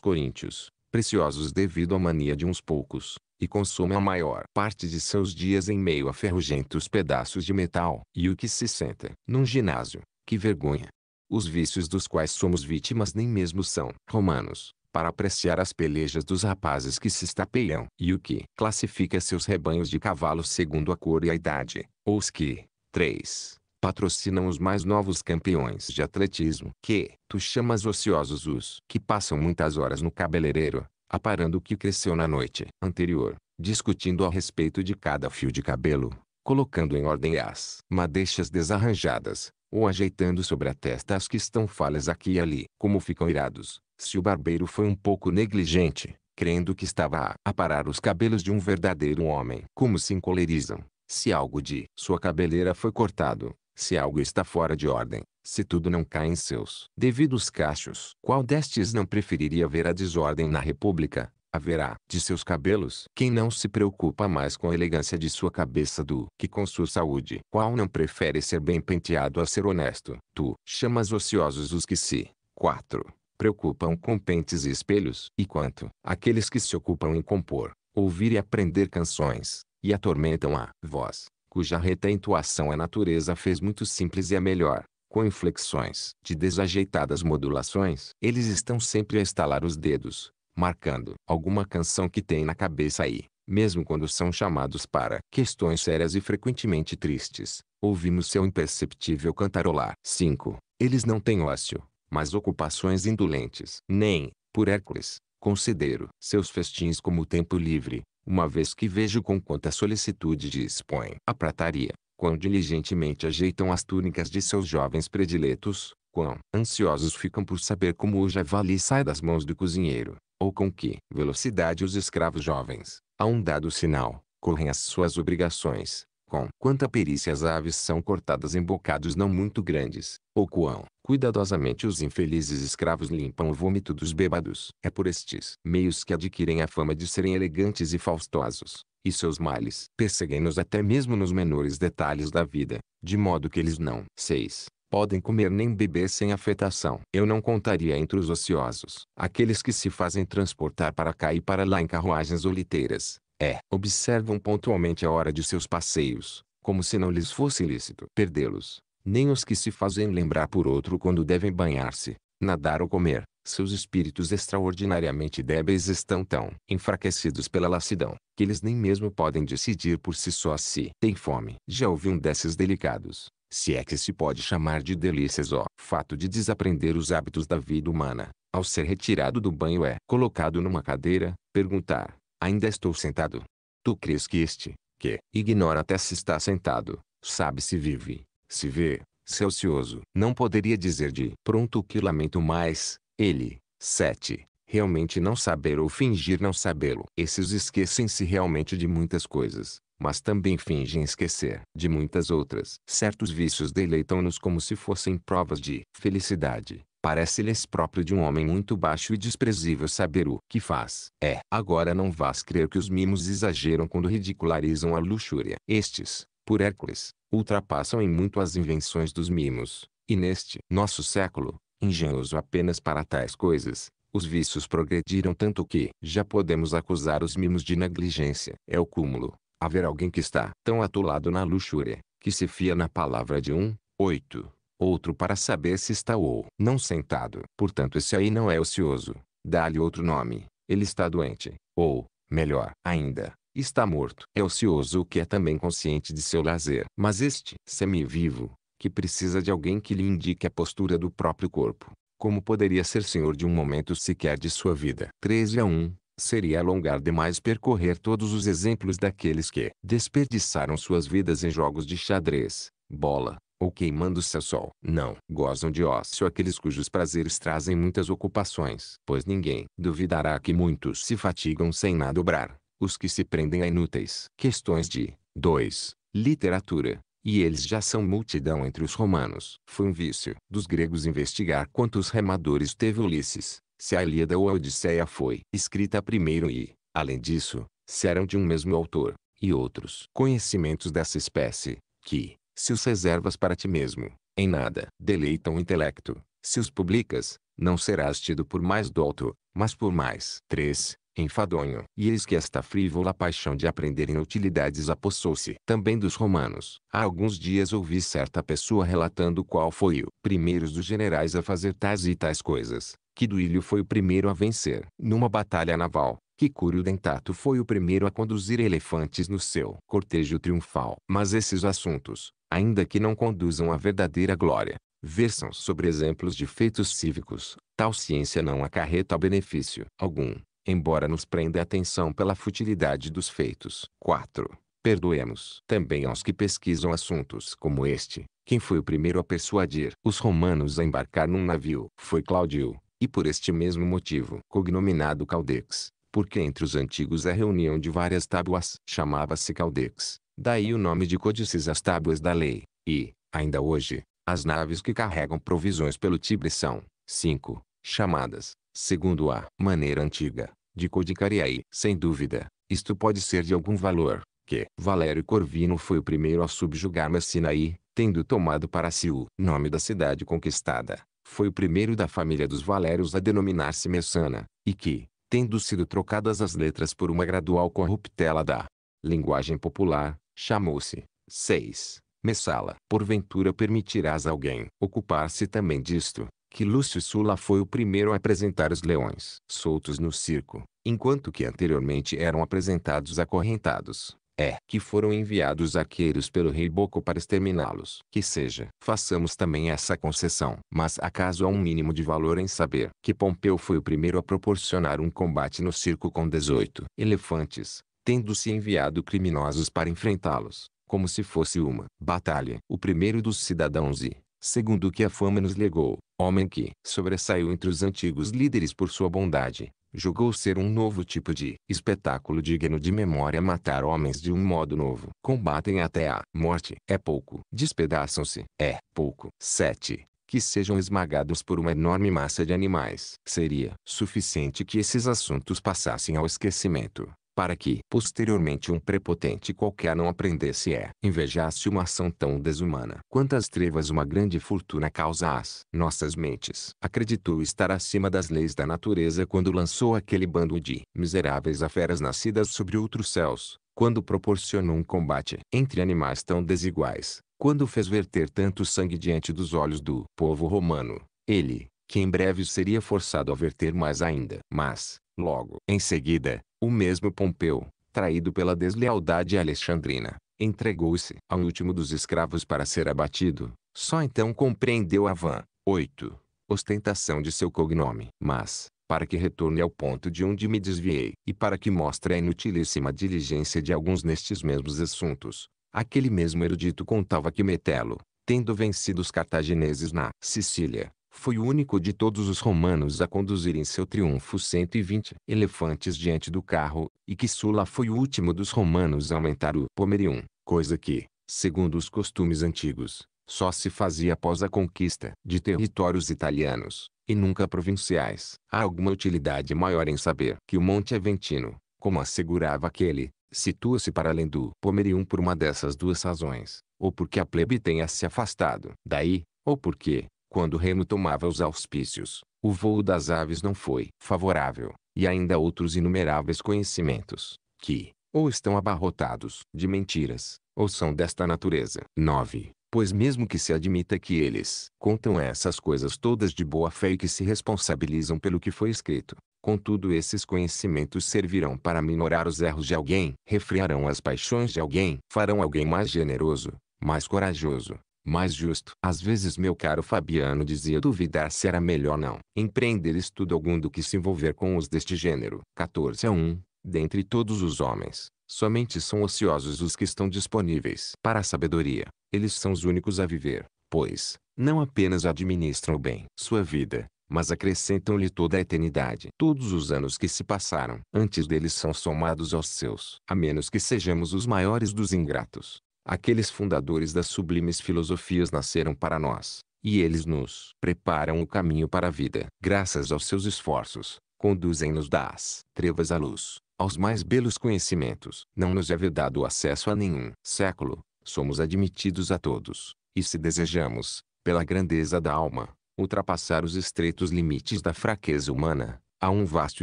coríntios, preciosos devido à mania de uns poucos, e consome a maior parte de seus dias em meio a ferrugentos pedaços de metal. E o que se senta num ginásio, que vergonha! Os vícios dos quais somos vítimas nem mesmo são romanos, para apreciar as pelejas dos rapazes que se estapeiam. E o que classifica seus rebanhos de cavalos segundo a cor e a idade, ou os que, três, patrocinam os mais novos campeões de atletismo. Que tu chamas ociosos os que passam muitas horas no cabeleireiro, aparando o que cresceu na noite anterior, discutindo a respeito de cada fio de cabelo, colocando em ordem as madeixas desarranjadas, ou ajeitando sobre a testa as que estão falhas aqui e ali. Como ficam irados, se o barbeiro foi um pouco negligente, crendo que estava a aparar os cabelos de um verdadeiro homem. Como se encolerizam, se algo de sua cabeleira foi cortado, se algo está fora de ordem, se tudo não cai em seus devidos cachos. Qual destes não preferiria ver a desordem na república? Haverá de seus cabelos quem não se preocupa mais com a elegância de sua cabeça do que com sua saúde. Qual não prefere ser bem penteado a ser honesto? Tu chamas ociosos os que se 4. Preocupam com pentes e espelhos, e quanto aqueles que se ocupam em compor, ouvir e aprender canções, e atormentam a voz cuja retentuação à natureza fez muito simples e a é melhor, com inflexões de desajeitadas modulações, eles estão sempre a estalar os dedos, marcando alguma canção que tem na cabeça aí. Mesmo quando são chamados para questões sérias e frequentemente tristes, ouvimos seu imperceptível cantarolar. 5. Eles não têm ócio, mas ocupações indolentes. Nem, por Hércules, considero seus festins como tempo livre, uma vez que vejo com quanta solicitude dispõem a prataria, quão diligentemente ajeitam as túnicas de seus jovens prediletos, quão ansiosos ficam por saber como o javali sai das mãos do cozinheiro, ou com que velocidade os escravos jovens, a um dado sinal, correm as suas obrigações, com quanta perícia as aves são cortadas em bocados não muito grandes, ou quão Cuidadosamente os infelizes escravos limpam o vômito dos bêbados. É por estes meios que adquirem a fama de serem elegantes e faustosos, e seus males perseguem-nos até mesmo nos menores detalhes da vida, de modo que eles não 6. Podem comer nem beber sem afetação. Eu não contaria entre os ociosos aqueles que se fazem transportar para cá e para lá em carruagens ou liteiras. É. Observam pontualmente a hora de seus passeios, como se não lhes fosse lícito perdê-los nem os que se fazem lembrar por outro quando devem banhar-se, nadar ou comer. Seus espíritos extraordinariamente débeis estão tão enfraquecidos pela lassidão, que eles nem mesmo podem decidir por si só se têm fome. Já ouvi um desses delicados, se é que se pode chamar de delícias o fato de desaprender os hábitos da vida humana, ao ser retirado do banho é colocado numa cadeira, perguntar, ainda estou sentado? Tu crês que este, que ignora até se está sentado, sabe se vive, se vê, Celcioso, não poderia dizer de pronto o que lamento mais, ele, 7, realmente não saber ou fingir não sabê-lo. Esses esquecem-se realmente de muitas coisas, mas também fingem esquecer de muitas outras. Certos vícios deleitam-nos como se fossem provas de felicidade. Parece-lhes próprio de um homem muito baixo e desprezível saber o que faz. É, agora não vás crer que os mimos exageram quando ridicularizam a luxúria. Estes, por Hércules, ultrapassam em muito as invenções dos mimos, e neste nosso século, engenhoso apenas para tais coisas, os vícios progrediram tanto que já podemos acusar os mimos de negligência. É o cúmulo. Haver alguém que está tão atolado na luxúria, que se fia na palavra de um, oito, outro para saber se está ou não sentado. Portanto esse aí não é ocioso, dá-lhe outro nome, ele está doente, ou, melhor ainda, está morto. É ocioso o que é também consciente de seu lazer. Mas este semi-vivo, que precisa de alguém que lhe indique a postura do próprio corpo, como poderia ser senhor de um momento sequer de sua vida. 13 a 1. Seria alongar demais percorrer todos os exemplos daqueles que desperdiçaram suas vidas em jogos de xadrez, bola, ou queimando-se ao sol. Não gozam de ócio aqueles cujos prazeres trazem muitas ocupações, pois ninguém duvidará que muitos se fatigam sem nada obrar os que se prendem a inúteis questões de 2. Literatura, e eles já são multidão entre os romanos. Foi um vício dos gregos investigar quantos remadores teve Ulisses, se a Ilíada ou a Odisseia foi escrita primeiro e, além disso, se eram de um mesmo autor, e outros conhecimentos dessa espécie, que, se os reservas para ti mesmo, em nada deleitam o intelecto, se os publicas, não serás tido por mais douto, mas por mais. 3 enfadonho. E eis que esta frívola paixão de aprender inutilidades apossou-se também dos romanos. Há alguns dias ouvi certa pessoa relatando qual foi o primeiro dos generais a fazer tais e tais coisas, que Duílio foi o primeiro a vencer numa batalha naval. Que Cúrio Dentato foi o primeiro a conduzir elefantes no seu cortejo triunfal. Mas esses assuntos, ainda que não conduzam à verdadeira glória, versam sobre exemplos de feitos cívicos, tal ciência não acarreta benefício algum embora nos prenda a atenção pela futilidade dos feitos. 4. Perdoemos também aos que pesquisam assuntos como este. Quem foi o primeiro a persuadir os romanos a embarcar num navio foi Claudio e por este mesmo motivo, cognominado Caldex, porque entre os antigos a reunião de várias tábuas chamava-se Caldex, daí o nome de códices às tábuas da lei, e, ainda hoje, as naves que carregam provisões pelo Tibre são, 5, chamadas, segundo a maneira antiga, de Codicariaí. Sem dúvida, isto pode ser de algum valor, que Valério Corvino foi o primeiro a subjugar Messinaí, tendo tomado para si o nome da cidade conquistada. Foi o primeiro da família dos Valérios a denominar-se Messana, e que, tendo sido trocadas as letras por uma gradual corruptela da linguagem popular, chamou-se 6. Messala. Porventura permitirás a alguém ocupar-se também disto, que Lúcio Sula foi o primeiro a apresentar os leões soltos no circo, enquanto que anteriormente eram apresentados acorrentados. É que foram enviados aqueiros pelo rei Boco para exterminá-los. Que seja, façamos também essa concessão. Mas acaso há um mínimo de valor em saber que Pompeu foi o primeiro a proporcionar um combate no circo com 18 elefantes, tendo-se enviado criminosos para enfrentá-los, como se fosse uma batalha. O primeiro dos cidadãos e, segundo o que a fama nos legou, homem que sobressaiu entre os antigos líderes por sua bondade, julgou ser um novo tipo de espetáculo digno de memória matar homens de um modo novo. Combatem até a morte. É pouco. Despedaçam-se. É pouco. 7. Que sejam esmagados por uma enorme massa de animais. Seria suficiente que esses assuntos passassem ao esquecimento, para que, posteriormente, um prepotente qualquer não aprendesse é invejasse uma ação tão desumana. Quantas trevas uma grande fortuna causa às nossas mentes. Acreditou estar acima das leis da natureza quando lançou aquele bando de miseráveis a nascidas sobre outros céus, quando proporcionou um combate entre animais tão desiguais, quando fez verter tanto sangue diante dos olhos do povo romano. Ele, que em breve seria forçado a verter mais ainda. Mas, logo em seguida, o mesmo Pompeu, traído pela deslealdade alexandrina, entregou-se ao último dos escravos para ser abatido. Só então compreendeu a van 8. Ostentação de seu cognome. Mas, para que retorne ao ponto de onde me desviei, e para que mostre a inutilíssima diligência de alguns nestes mesmos assuntos, aquele mesmo erudito contava que Metelo, tendo vencido os cartagineses na Sicília, foi o único de todos os romanos a conduzir em seu triunfo 120 elefantes diante do carro, e que Sula foi o último dos romanos a aumentar o pomerium, coisa que, segundo os costumes antigos, só se fazia após a conquista de territórios italianos, e nunca provinciais. Há alguma utilidade maior em saber que o Monte Aventino, como assegurava aquele, situa-se para além do Pomerium por uma dessas duas razões, ou porque a plebe tenha se afastado daí, ou porque, quando Remo tomava os auspícios, o voo das aves não foi favorável, e ainda outros inumeráveis conhecimentos, que, ou estão abarrotados de mentiras, ou são desta natureza. 9. Pois mesmo que se admita que eles contam essas coisas todas de boa fé e que se responsabilizam pelo que foi escrito, contudo esses conhecimentos servirão para minorar os erros de alguém, refrearão as paixões de alguém, farão alguém mais generoso, mais corajoso, mais justo. Às vezes meu caro Fabiano dizia duvidar se era melhor não empreender estudo algum do que se envolver com os deste gênero. 14 a 1. Dentre todos os homens, somente são ociosos os que estão disponíveis para a sabedoria. Eles são os únicos a viver, pois, não apenas administram bem sua vida, mas acrescentam-lhe toda a eternidade. Todos os anos que se passaram antes deles são somados aos seus, a menos que sejamos os maiores dos ingratos. Aqueles fundadores das sublimes filosofias nasceram para nós, e eles nos preparam o caminho para a vida. Graças aos seus esforços, conduzem-nos das trevas à luz, aos mais belos conhecimentos. Não nos é vedado acesso a nenhum século, somos admitidos a todos, e se desejamos, pela grandeza da alma, ultrapassar os estreitos limites da fraqueza humana, há um vasto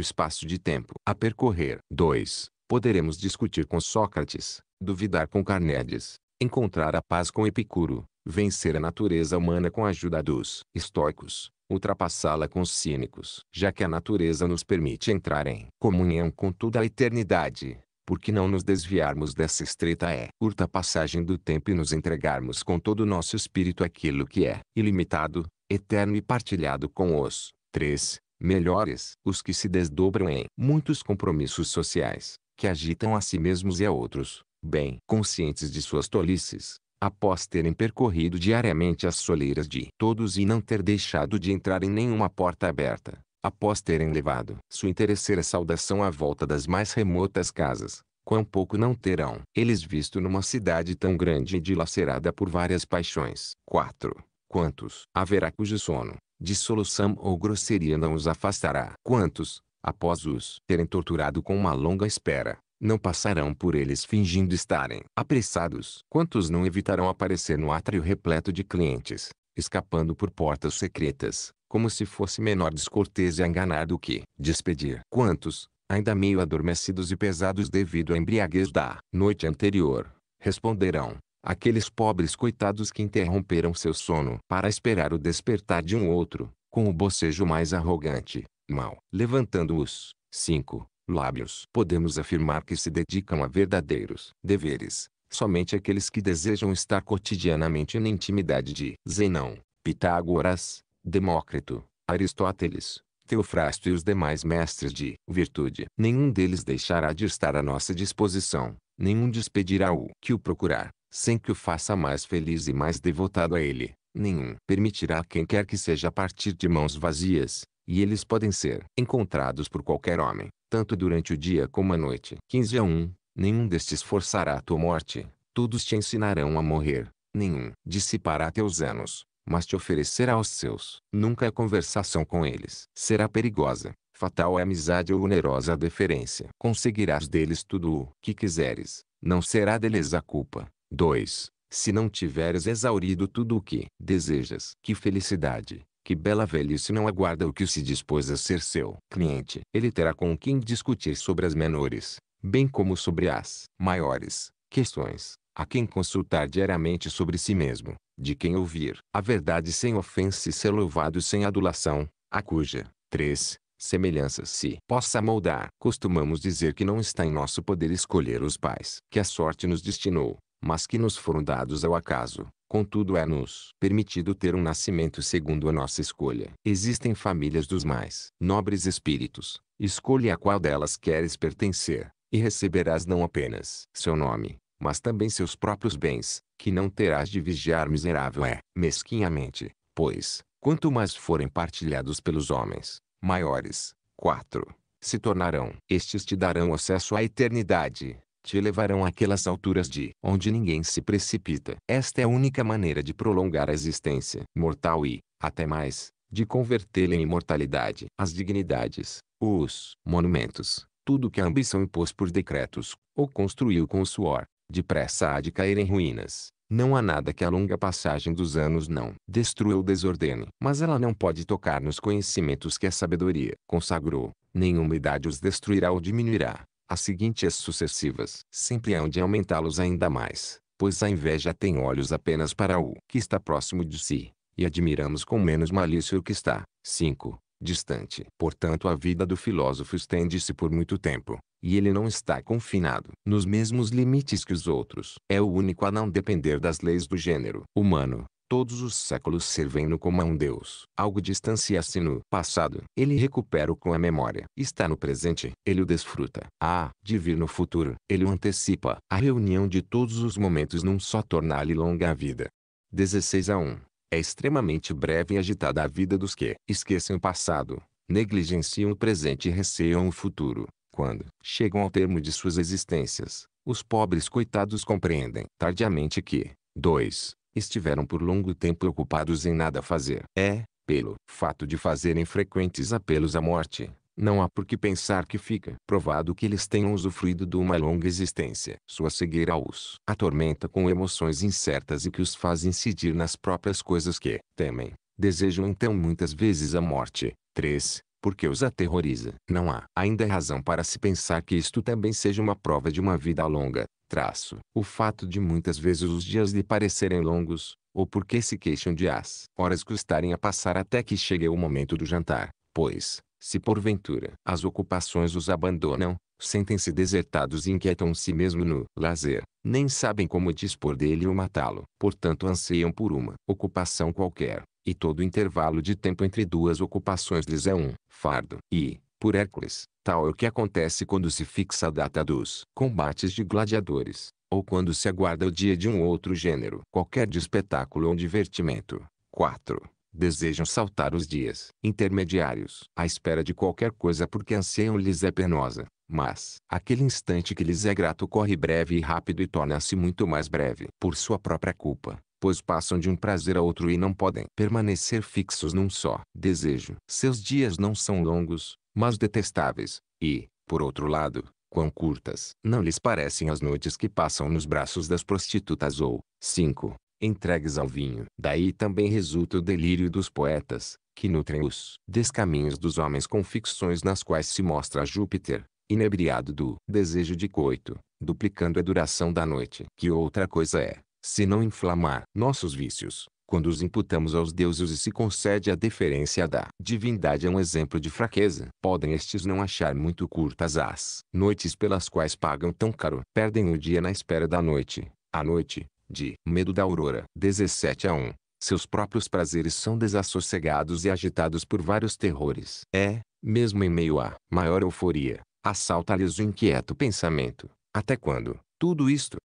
espaço de tempo a percorrer. 2. Poderemos discutir com Sócrates, duvidar com Carnedes, encontrar a paz com Epicuro, vencer a natureza humana com a ajuda dos estoicos, ultrapassá-la com os cínicos, já que a natureza nos permite entrar em comunhão com toda a eternidade. Porque não nos desviarmos dessa estreita é curta passagem do tempo e nos entregarmos com todo o nosso espírito àquilo que é ilimitado, eterno e partilhado com os três melhores, os que se desdobram em muitos compromissos sociais, que agitam a si mesmos e a outros, bem conscientes de suas tolices, após terem percorrido diariamente as soleiras de todos e não ter deixado de entrar em nenhuma porta aberta, após terem levado sua interesseira saudação à volta das mais remotas casas, quão pouco não terão eles visto numa cidade tão grande e dilacerada por várias paixões. 4. Quantos haverá cujo sono, dissolução ou grosseria não os afastará? Quantos, após os terem torturado com uma longa espera, não passarão por eles fingindo estarem apressados. Quantos não evitarão aparecer no átrio repleto de clientes, escapando por portas secretas, como se fosse menor descortês enganar do que despedir? Quantos, ainda meio adormecidos e pesados devido à embriaguez da noite anterior, responderão, aqueles pobres coitados que interromperam seu sono para esperar o despertar de um outro, com o bocejo mais arrogante, mal, levantando-os. 5 lábios. Podemos afirmar que se dedicam a verdadeiros deveres, somente aqueles que desejam estar cotidianamente na intimidade de Zenão, Pitágoras, Demócrito, Aristóteles, Teofrasto e os demais mestres de virtude. Nenhum deles deixará de estar à nossa disposição, nenhum despedirá o que o procurar, sem que o faça mais feliz e mais devotado a ele. Nenhum permitirá a quem quer que seja partir de mãos vazias, e eles podem ser encontrados por qualquer homem tanto durante o dia como a noite. 15 a 1. Nenhum destes forçará a tua morte, todos te ensinarão a morrer, nenhum dissipará teus anos, mas te oferecerá aos seus. Nunca a conversação com eles será perigosa, fatal é a amizade ou onerosa a deferência. Conseguirás deles tudo o que quiseres, não será deles a culpa. 2. Se não tiveres exaurido tudo o que desejas. Que felicidade! que bela velhice não aguarda o que se dispôs a ser seu cliente. Ele terá com quem discutir sobre as menores, bem como sobre as maiores questões, a quem consultar diariamente sobre si mesmo, de quem ouvir a verdade sem ofensa e ser louvado sem adulação, a cuja três semelhanças se possa moldar. Costumamos dizer que não está em nosso poder escolher os pais que a sorte nos destinou, mas que nos foram dados ao acaso. Contudo é-nos permitido ter um nascimento segundo a nossa escolha. Existem famílias dos mais nobres espíritos. Escolhe a qual delas queres pertencer, e receberás não apenas seu nome, mas também seus próprios bens, que não terás de vigiar miserável é, mesquinhamente, pois, quanto mais forem partilhados pelos homens, maiores, 4. Se tornarão. Estes te darão acesso à eternidade, te levarão àquelas alturas de onde ninguém se precipita. Esta é a única maneira de prolongar a existência mortal e, até mais, de convertê-la em imortalidade. As dignidades, os monumentos, tudo que a ambição impôs por decretos, ou construiu com o suor, depressa há de cair em ruínas. Não há nada que a longa passagem dos anos não destrua ou desordene. Mas ela não pode tocar nos conhecimentos que a sabedoria consagrou. Nenhuma idade os destruirá ou diminuirá as seguintes sucessivas, sempre hão de aumentá-los ainda mais, pois a inveja tem olhos apenas para o que está próximo de si, e admiramos com menos malícia o que está, 5, distante. Portanto a vida do filósofo estende-se por muito tempo, e ele não está confinado nos mesmos limites que os outros. É o único a não depender das leis do gênero humano, Todos os séculos servem-no como a um Deus. Algo distancia-se no passado. Ele recupera-o com a memória. Está no presente. Ele o desfruta. Ah, de vir no futuro. Ele o antecipa. A reunião de todos os momentos num só torna-lhe longa a vida. 16 a 1. É extremamente breve e agitada a vida dos que esquecem o passado, negligenciam o presente e receiam o futuro. Quando chegam ao termo de suas existências, os pobres coitados compreendem tardiamente que, 2 estiveram por longo tempo ocupados em nada fazer. É, pelo fato de fazerem frequentes apelos à morte, não há por que pensar que fica provado que eles tenham usufruído de uma longa existência. Sua cegueira os atormenta com emoções incertas e que os faz incidir nas próprias coisas que temem. Desejam então muitas vezes a morte. 3. Porque os aterroriza. Não há ainda razão para se pensar que isto também seja uma prova de uma vida longa. Traço. O fato de muitas vezes os dias lhe parecerem longos, ou porque se queixam de as horas custarem a passar até que chegue o momento do jantar, pois, se porventura as ocupações os abandonam, sentem-se desertados e inquietam-se mesmo no lazer, nem sabem como dispor dele ou matá-lo. Portanto anseiam por uma ocupação qualquer, e todo intervalo de tempo entre duas ocupações lhes é um fardo. E, por Hércules, tal é o que acontece quando se fixa a data dos combates de gladiadores, ou quando se aguarda o dia de um outro gênero qualquer de espetáculo ou divertimento. 4. Desejam saltar os dias intermediários à espera de qualquer coisa porque anseiam lhes é penosa, mas aquele instante que lhes é grato corre breve e rápido e torna-se muito mais breve por sua própria culpa pois passam de um prazer a outro e não podem permanecer fixos num só desejo. Seus dias não são longos, mas detestáveis, e, por outro lado, quão curtas não lhes parecem as noites que passam nos braços das prostitutas ou, 5. Entregues ao vinho. Daí também resulta o delírio dos poetas, que nutrem os descaminhos dos homens com ficções nas quais se mostra Júpiter, inebriado do desejo de coito, duplicando a duração da noite. Que outra coisa é, se não inflamar nossos vícios, quando os imputamos aos deuses e se concede a deferência da divindade é um exemplo de fraqueza. Podem estes não achar muito curtas as noites pelas quais pagam tão caro. Perdem o dia na espera da noite, a noite, de medo da aurora. 17 a 1. Seus próprios prazeres são desassossegados e agitados por vários terrores. É, mesmo em meio à maior euforia, assalta-lhes o inquieto pensamento. Até quando, tudo isto,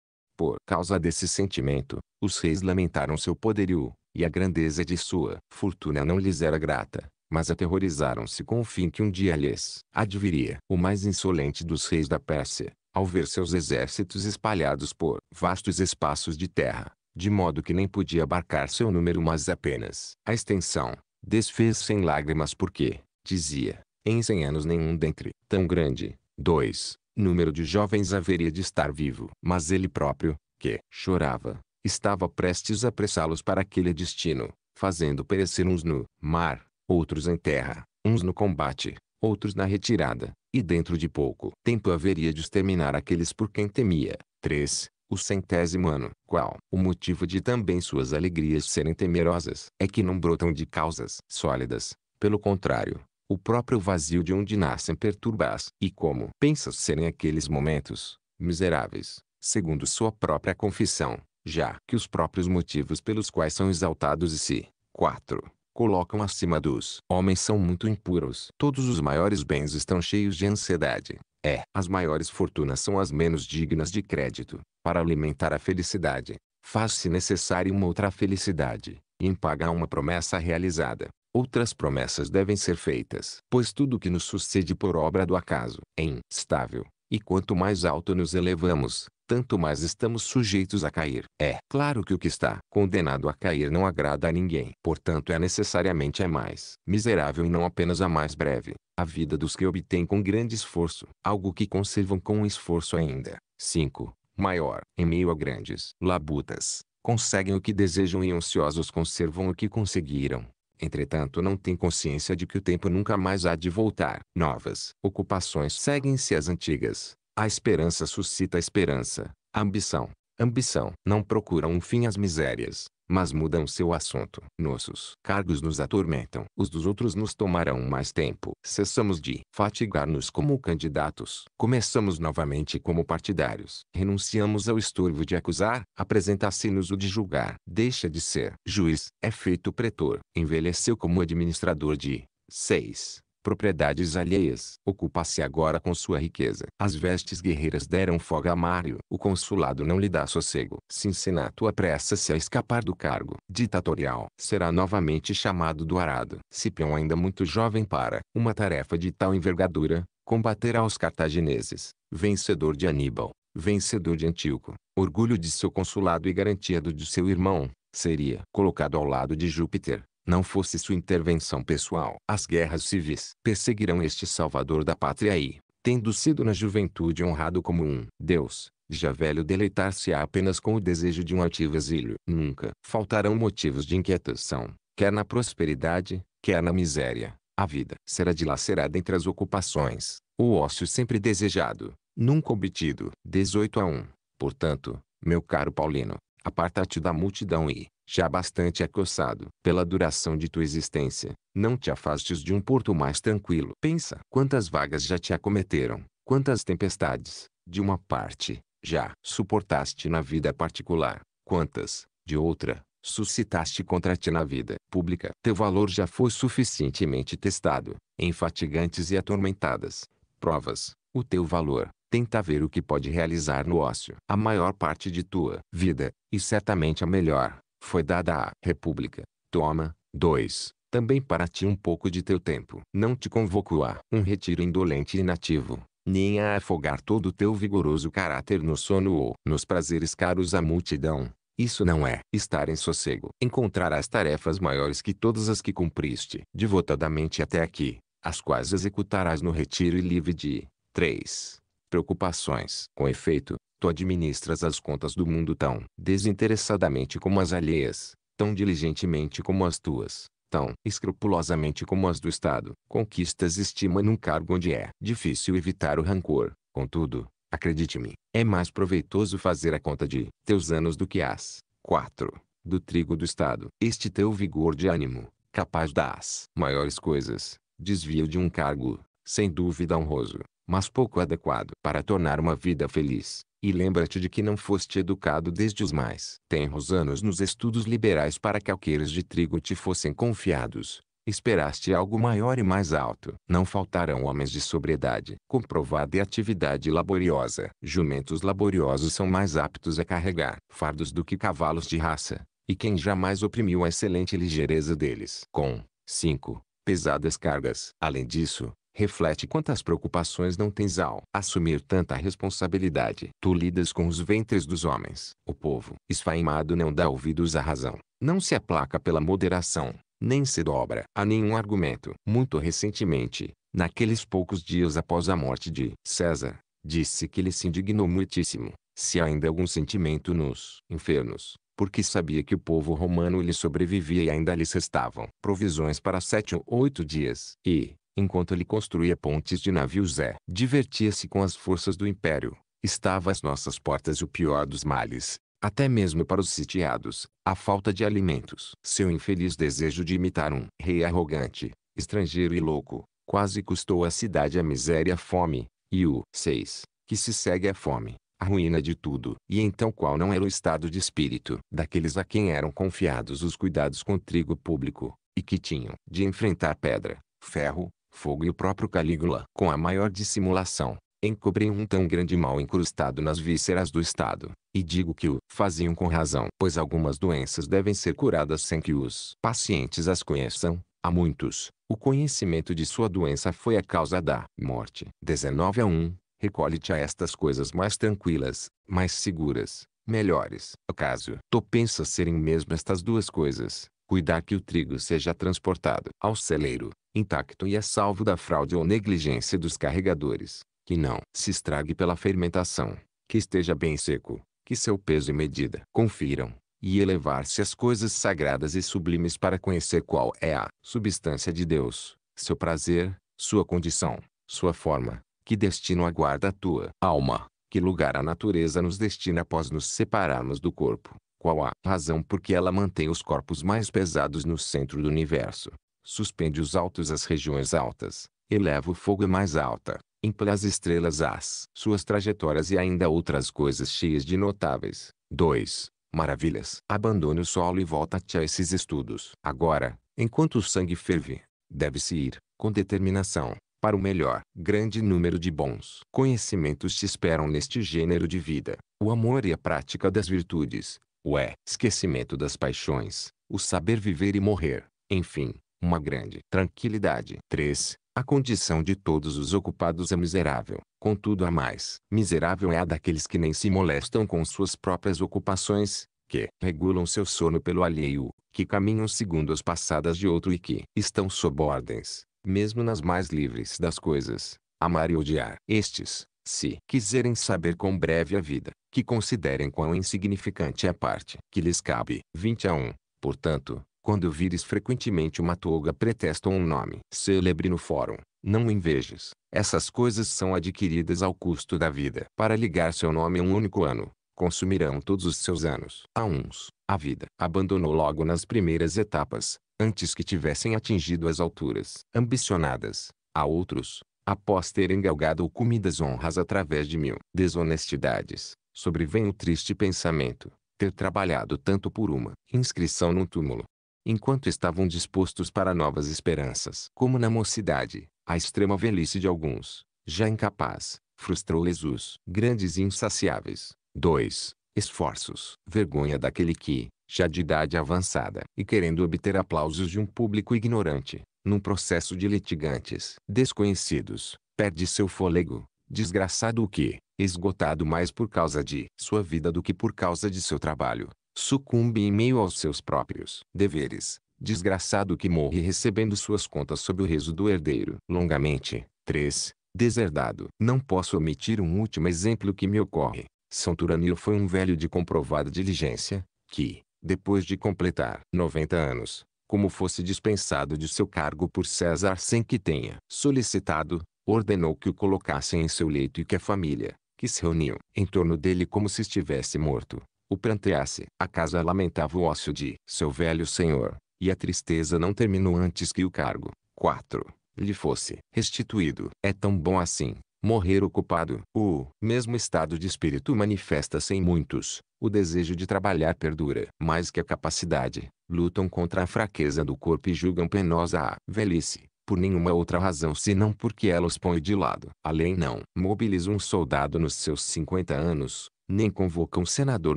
por causa desse sentimento, os reis lamentaram seu poderio, e a grandeza de sua fortuna não lhes era grata, mas aterrorizaram-se com o fim que um dia lhes adviria. O mais insolente dos reis da Pérsia, ao ver seus exércitos espalhados por vastos espaços de terra, de modo que nem podia abarcar seu número mas apenas a extensão, desfez-se em lágrimas porque, dizia, em cem anos nenhum dentre tão grande, dois, número de jovens haveria de estar vivo. Mas ele próprio, que chorava, estava prestes a pressá-los para aquele destino, fazendo perecer uns no mar, outros em terra, uns no combate, outros na retirada, e dentro de pouco tempo haveria de exterminar aqueles por quem temia. 3. O centésimo ano. Qual? O motivo de também suas alegrias serem temerosas é que não brotam de causas sólidas. Pelo contrário, o próprio vazio de onde nascem perturbas, e como pensas serem aqueles momentos, miseráveis, segundo sua própria confissão, já que os próprios motivos pelos quais são exaltados e se, 4, colocam acima dos homens são muito impuros. Todos os maiores bens estão cheios de ansiedade. É, as maiores fortunas são as menos dignas de crédito. Para alimentar a felicidade, faz-se necessária uma outra felicidade, e impaga uma promessa realizada outras promessas devem ser feitas. Pois tudo o que nos sucede por obra do acaso é instável, e quanto mais alto nos elevamos, tanto mais estamos sujeitos a cair. É claro que o que está condenado a cair não agrada a ninguém. Portanto é necessariamente a mais miserável e não apenas a mais breve, a vida dos que obtêm com grande esforço, algo que conservam com um esforço ainda. 5. Maior, em meio a grandes labutas, conseguem o que desejam e ansiosos conservam o que conseguiram entretanto não tem consciência de que o tempo nunca mais há de voltar. Novas ocupações seguem-se às antigas. A esperança suscita a esperança, a ambição, ambição. Não procuram um fim às misérias, mas mudam seu assunto. Nossos cargos nos atormentam. Os dos outros nos tomarão mais tempo. Cessamos de fatigar-nos como candidatos. Começamos novamente como partidários. Renunciamos ao estorvo de acusar, apresenta se nos o de julgar. Deixa de ser juiz, é feito pretor. Envelheceu como administrador de 6 propriedades alheias. Ocupa-se agora com sua riqueza. As vestes guerreiras deram fogo a Mário. O consulado não lhe dá sossego. Cincinnato apressa-se a escapar do cargo ditatorial. Será novamente chamado do arado. Cipião ainda muito jovem para uma tarefa de tal envergadura, combaterá os cartagineses, vencedor de Aníbal, vencedor de Antíoco, orgulho de seu consulado e garantia do de seu irmão, seria colocado ao lado de Júpiter, não fosse sua intervenção pessoal. As guerras civis perseguirão este salvador da pátria e, tendo sido na juventude honrado como um Deus, já velho deleitar-se-á apenas com o desejo de um ativo exílio. Nunca faltarão motivos de inquietação, quer na prosperidade, quer na miséria. A vida será dilacerada entre as ocupações, o ócio sempre desejado, nunca obtido. 18 a 1. Portanto, meu caro Paulino, aparta-te da multidão e, já bastante acossado pela duração de tua existência. Não te afastes de um porto mais tranquilo. Pensa quantas vagas já te acometeram, quantas tempestades, de uma parte, já suportaste na vida particular, quantas, de outra, suscitaste contra ti na vida pública. Teu valor já foi suficientemente testado, em fatigantes e atormentadas provas. O teu valor, tenta ver o que pode realizar no ócio. A maior parte de tua vida, e certamente a melhor, foi dada à República. Toma, 2. Também para ti um pouco de teu tempo. Não te convoco a um retiro indolente e inativo, nem a afogar todo o teu vigoroso caráter no sono ou nos prazeres caros à multidão. Isso não é estar em sossego. Encontrarás tarefas maiores que todas as que cumpriste devotadamente até aqui, as quais executarás no retiro e livre de 3. Preocupações. Com efeito, Tu administras as contas do mundo tão desinteressadamente como as alheias, tão diligentemente como as tuas, tão escrupulosamente como as do Estado. Conquistas estima num cargo onde é difícil evitar o rancor. Contudo, acredite-me, é mais proveitoso fazer a conta de teus anos do que as 4 do trigo do Estado. Este teu vigor de ânimo, capaz das maiores coisas, desvio de um cargo, sem dúvida honroso, mas pouco adequado para tornar uma vida feliz. E lembra-te de que não foste educado desde os mais tenros anos nos estudos liberais para que alqueires de trigo te fossem confiados. Esperaste algo maior e mais alto. Não faltarão homens de sobriedade, comprovada e atividade laboriosa. Jumentos laboriosos são mais aptos a carregar fardos do que cavalos de raça, e quem jamais oprimiu a excelente ligeireza deles. Com 5. Pesadas cargas. Além disso, Reflete quantas preocupações não tens ao assumir tanta responsabilidade. Tu lidas com os ventres dos homens. O povo esfaimado não dá ouvidos à razão. Não se aplaca pela moderação, nem se dobra a nenhum argumento. Muito recentemente, naqueles poucos dias após a morte de César, disse que ele se indignou muitíssimo, se ainda algum sentimento nos infernos, porque sabia que o povo romano lhe sobrevivia e ainda lhe restavam provisões para sete ou oito dias. E, enquanto ele construía pontes de navios é. Divertia-se com as forças do império. Estava às nossas portas o pior dos males, até mesmo para os sitiados, a falta de alimentos. Seu infeliz desejo de imitar um rei arrogante, estrangeiro e louco, quase custou à cidade a miséria e a fome, e o 6, que se segue à fome, a ruína de tudo. E então qual não era o estado de espírito daqueles a quem eram confiados os cuidados com trigo público, e que tinham de enfrentar pedra, ferro, fogo e o próprio Calígula. Com a maior dissimulação, encobrem um tão grande mal incrustado nas vísceras do Estado, e digo que o faziam com razão, pois algumas doenças devem ser curadas sem que os pacientes as conheçam. A muitos, o conhecimento de sua doença foi a causa da morte. 19 a 1. Recolhe-te a estas coisas mais tranquilas, mais seguras, melhores. Acaso tu pensas serem mesmo estas duas coisas, cuidar que o trigo seja transportado ao celeiro, intacto e a é salvo da fraude ou negligência dos carregadores, que não se estrague pela fermentação, que esteja bem seco, que seu peso e medida confiram, e elevar-se às coisas sagradas e sublimes para conhecer qual é a substância de Deus, seu prazer, sua condição, sua forma, que destino aguarda a tua alma, que lugar a natureza nos destina após nos separarmos do corpo. Qual a razão por que ela mantém os corpos mais pesados no centro do universo? Suspende os altos às regiões altas, eleva o fogo mais alta, amplia as estrelas às suas trajetórias e ainda outras coisas cheias de notáveis. 2. Maravilhas. Abandone o solo e volta-te a esses estudos. Agora, enquanto o sangue ferve, deve-se ir, com determinação, para o melhor. Grande número de bons conhecimentos te esperam neste gênero de vida. O amor e a prática das virtudes, o é, esquecimento das paixões, o saber viver e morrer, enfim, uma grande tranquilidade. 3. A condição de todos os ocupados é miserável, contudo a mais miserável é a daqueles que nem se molestam com suas próprias ocupações, que regulam seu sono pelo alheio, que caminham segundo as passadas de outro e que estão sob ordens, mesmo nas mais livres das coisas, amar e odiar. Estes, se quiserem saber quão breve é a vida, que considerem quão insignificante é a parte que lhes cabe. a 21. Portanto, quando vires frequentemente uma toga pretesta ou um nome célebre no fórum, não o invejes. Essas coisas são adquiridas ao custo da vida. Para ligar seu nome a um único ano, consumirão todos os seus anos. A uns, a vida abandonou logo nas primeiras etapas, antes que tivessem atingido as alturas ambicionadas. A outros, após ter engalgado ou comido honras através de mil desonestidades, sobrevém o triste pensamento, ter trabalhado tanto por uma inscrição num túmulo. Enquanto estavam dispostos para novas esperanças, como na mocidade, a extrema velhice de alguns, já incapaz, frustrou-lhes os grandes e insaciáveis, dois, esforços. Vergonha daquele que, já de idade avançada, e querendo obter aplausos de um público ignorante, num processo de litigantes desconhecidos, perde seu fôlego, desgraçado o que, esgotado mais por causa de sua vida do que por causa de seu trabalho, sucumbe em meio aos seus próprios deveres, desgraçado que morre recebendo suas contas sob o rezo do herdeiro. Longamente, 3. Deserdado. Não posso omitir um último exemplo que me ocorre. São Turanil foi um velho de comprovada diligência, que, depois de completar 90 anos, como fosse dispensado de seu cargo por César sem que tenha solicitado, ordenou que o colocassem em seu leito e que a família, que se reuniu em torno dele como se estivesse morto, o pranteasse. A casa lamentava o ócio de seu velho senhor, e a tristeza não terminou antes que o cargo, 4, lhe fosse restituído. É tão bom assim, morrer ocupado. O mesmo estado de espírito manifesta-se em muitos. O desejo de trabalhar perdura. Mais que a capacidade, lutam contra a fraqueza do corpo e julgam penosa a velhice, por nenhuma outra razão senão porque ela os põe de lado. A lei não mobiliza um soldado nos seus 50 anos, nem convoca um senador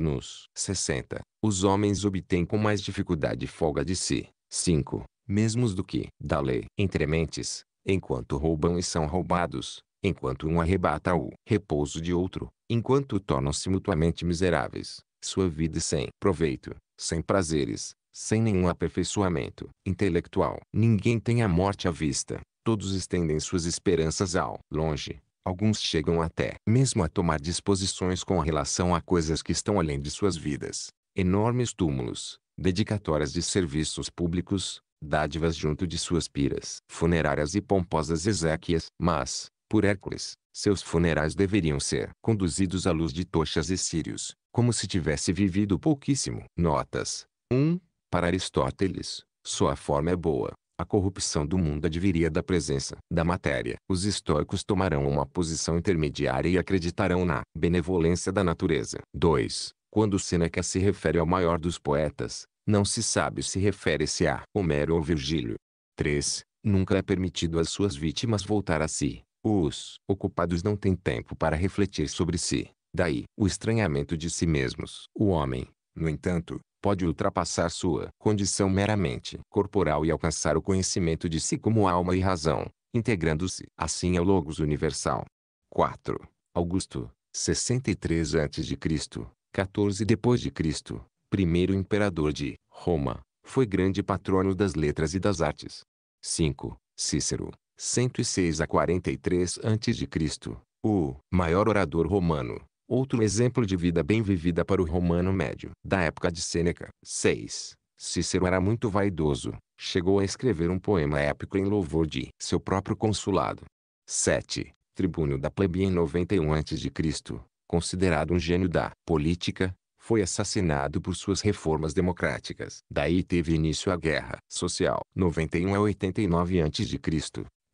nos 60. Os homens obtêm com mais dificuldade folga de si. 5. Mesmos do que da lei. Entre mentes, enquanto roubam e são roubados, enquanto um arrebata o repouso de outro, enquanto tornam-se mutuamente miseráveis, sua vida sem proveito, sem prazeres, sem nenhum aperfeiçoamento intelectual. Ninguém tem a morte à vista, todos estendem suas esperanças ao longe. Alguns chegam até mesmo a tomar disposições com relação a coisas que estão além de suas vidas. Enormes túmulos, dedicatórias de serviços públicos, dádivas junto de suas piras, funerárias e pomposas exéquias. Mas, por Hércules, seus funerais deveriam ser conduzidos à luz de tochas e círios, como se tivesse vivido pouquíssimo. Notas 1. Para Aristóteles, sua forma é boa. A corrupção do mundo adviria da presença da matéria. Os estoicos tomarão uma posição intermediária e acreditarão na benevolência da natureza. 2. Quando Seneca se refere ao maior dos poetas, não se sabe se refere-se a Homero ou Virgílio. 3. Nunca é permitido às suas vítimas voltar a si. Os ocupados não têm tempo para refletir sobre si. Daí, o estranhamento de si mesmos. O homem, no entanto, pode ultrapassar sua condição meramente corporal e alcançar o conhecimento de si como alma e razão, integrando-se assim ao Logos Universal. 4. Augusto, 63 a.C., 14 depois de Cristo, primeiro imperador de Roma, foi grande patrono das letras e das artes. 5. Cícero, 106 a 43 a.C., o maior orador romano. Outro exemplo de vida bem vivida para o romano médio. Da época de Sêneca. 6. Cícero era muito vaidoso. Chegou a escrever um poema épico em louvor de seu próprio consulado. 7. Tribuno da plebe em 91 a.C., considerado um gênio da política, foi assassinado por suas reformas democráticas. Daí teve início a Guerra Social 91 a 89 a.C.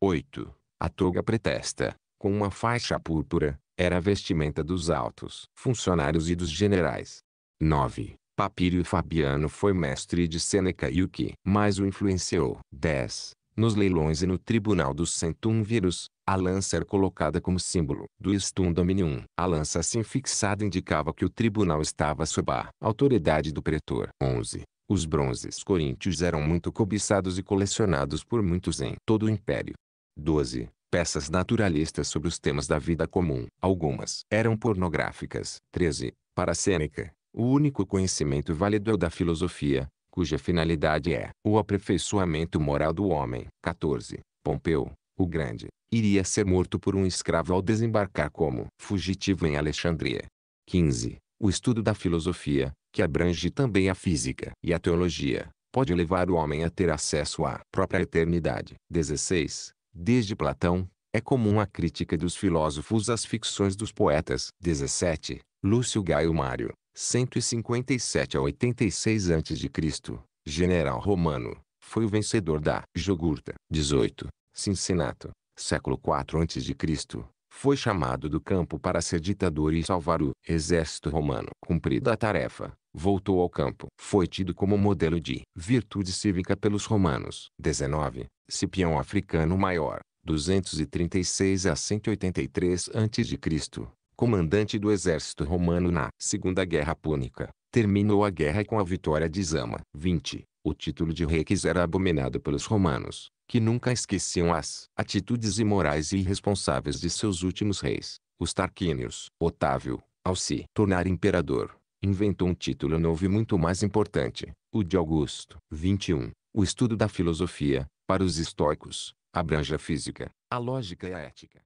8. A toga pretesta, com uma faixa púrpura, era a vestimenta dos altos funcionários e dos generais. 9. Papírio Fabiano foi mestre de Sêneca e o que mais o influenciou. 10. Nos leilões e no tribunal dos centúnviros, a lança era colocada como símbolo do stundominium. dominium. A lança assim fixada indicava que o tribunal estava sob a autoridade do pretor. 11. Os bronzes coríntios eram muito cobiçados e colecionados por muitos em todo o império. 12. Peças naturalistas sobre os temas da vida comum. Algumas eram pornográficas. 13. Para Sêneca, o único conhecimento válido é o da filosofia, cuja finalidade é o aperfeiçoamento moral do homem. 14. Pompeu, o Grande, iria ser morto por um escravo ao desembarcar como fugitivo em Alexandria. 15. O estudo da filosofia, que abrange também a física e a teologia, pode levar o homem a ter acesso à própria eternidade. 16. Desde Platão, é comum a crítica dos filósofos às ficções dos poetas. 17. Lúcio Gaio Mário, 157 a 86 a.C., general romano, foi o vencedor da Jogurta. 18. Cincinnato, século IV a.C., foi chamado do campo para ser ditador e salvar o exército romano. Cumprida a tarefa, voltou ao campo. Foi tido como modelo de virtude cívica pelos romanos. 19. Cipião Africano Maior, 236 a 183 a.C., comandante do exército romano na Segunda Guerra Púnica, terminou a guerra com a vitória de Zama. 20. O título de rex era abominado pelos romanos, que nunca esqueciam as atitudes imorais e irresponsáveis de seus últimos reis, os Tarquínios. Otávio, ao se tornar imperador, inventou um título novo e muito mais importante, o de Augusto. 21. O estudo da filosofia, para os estoicos, abrange a física, a lógica e a ética.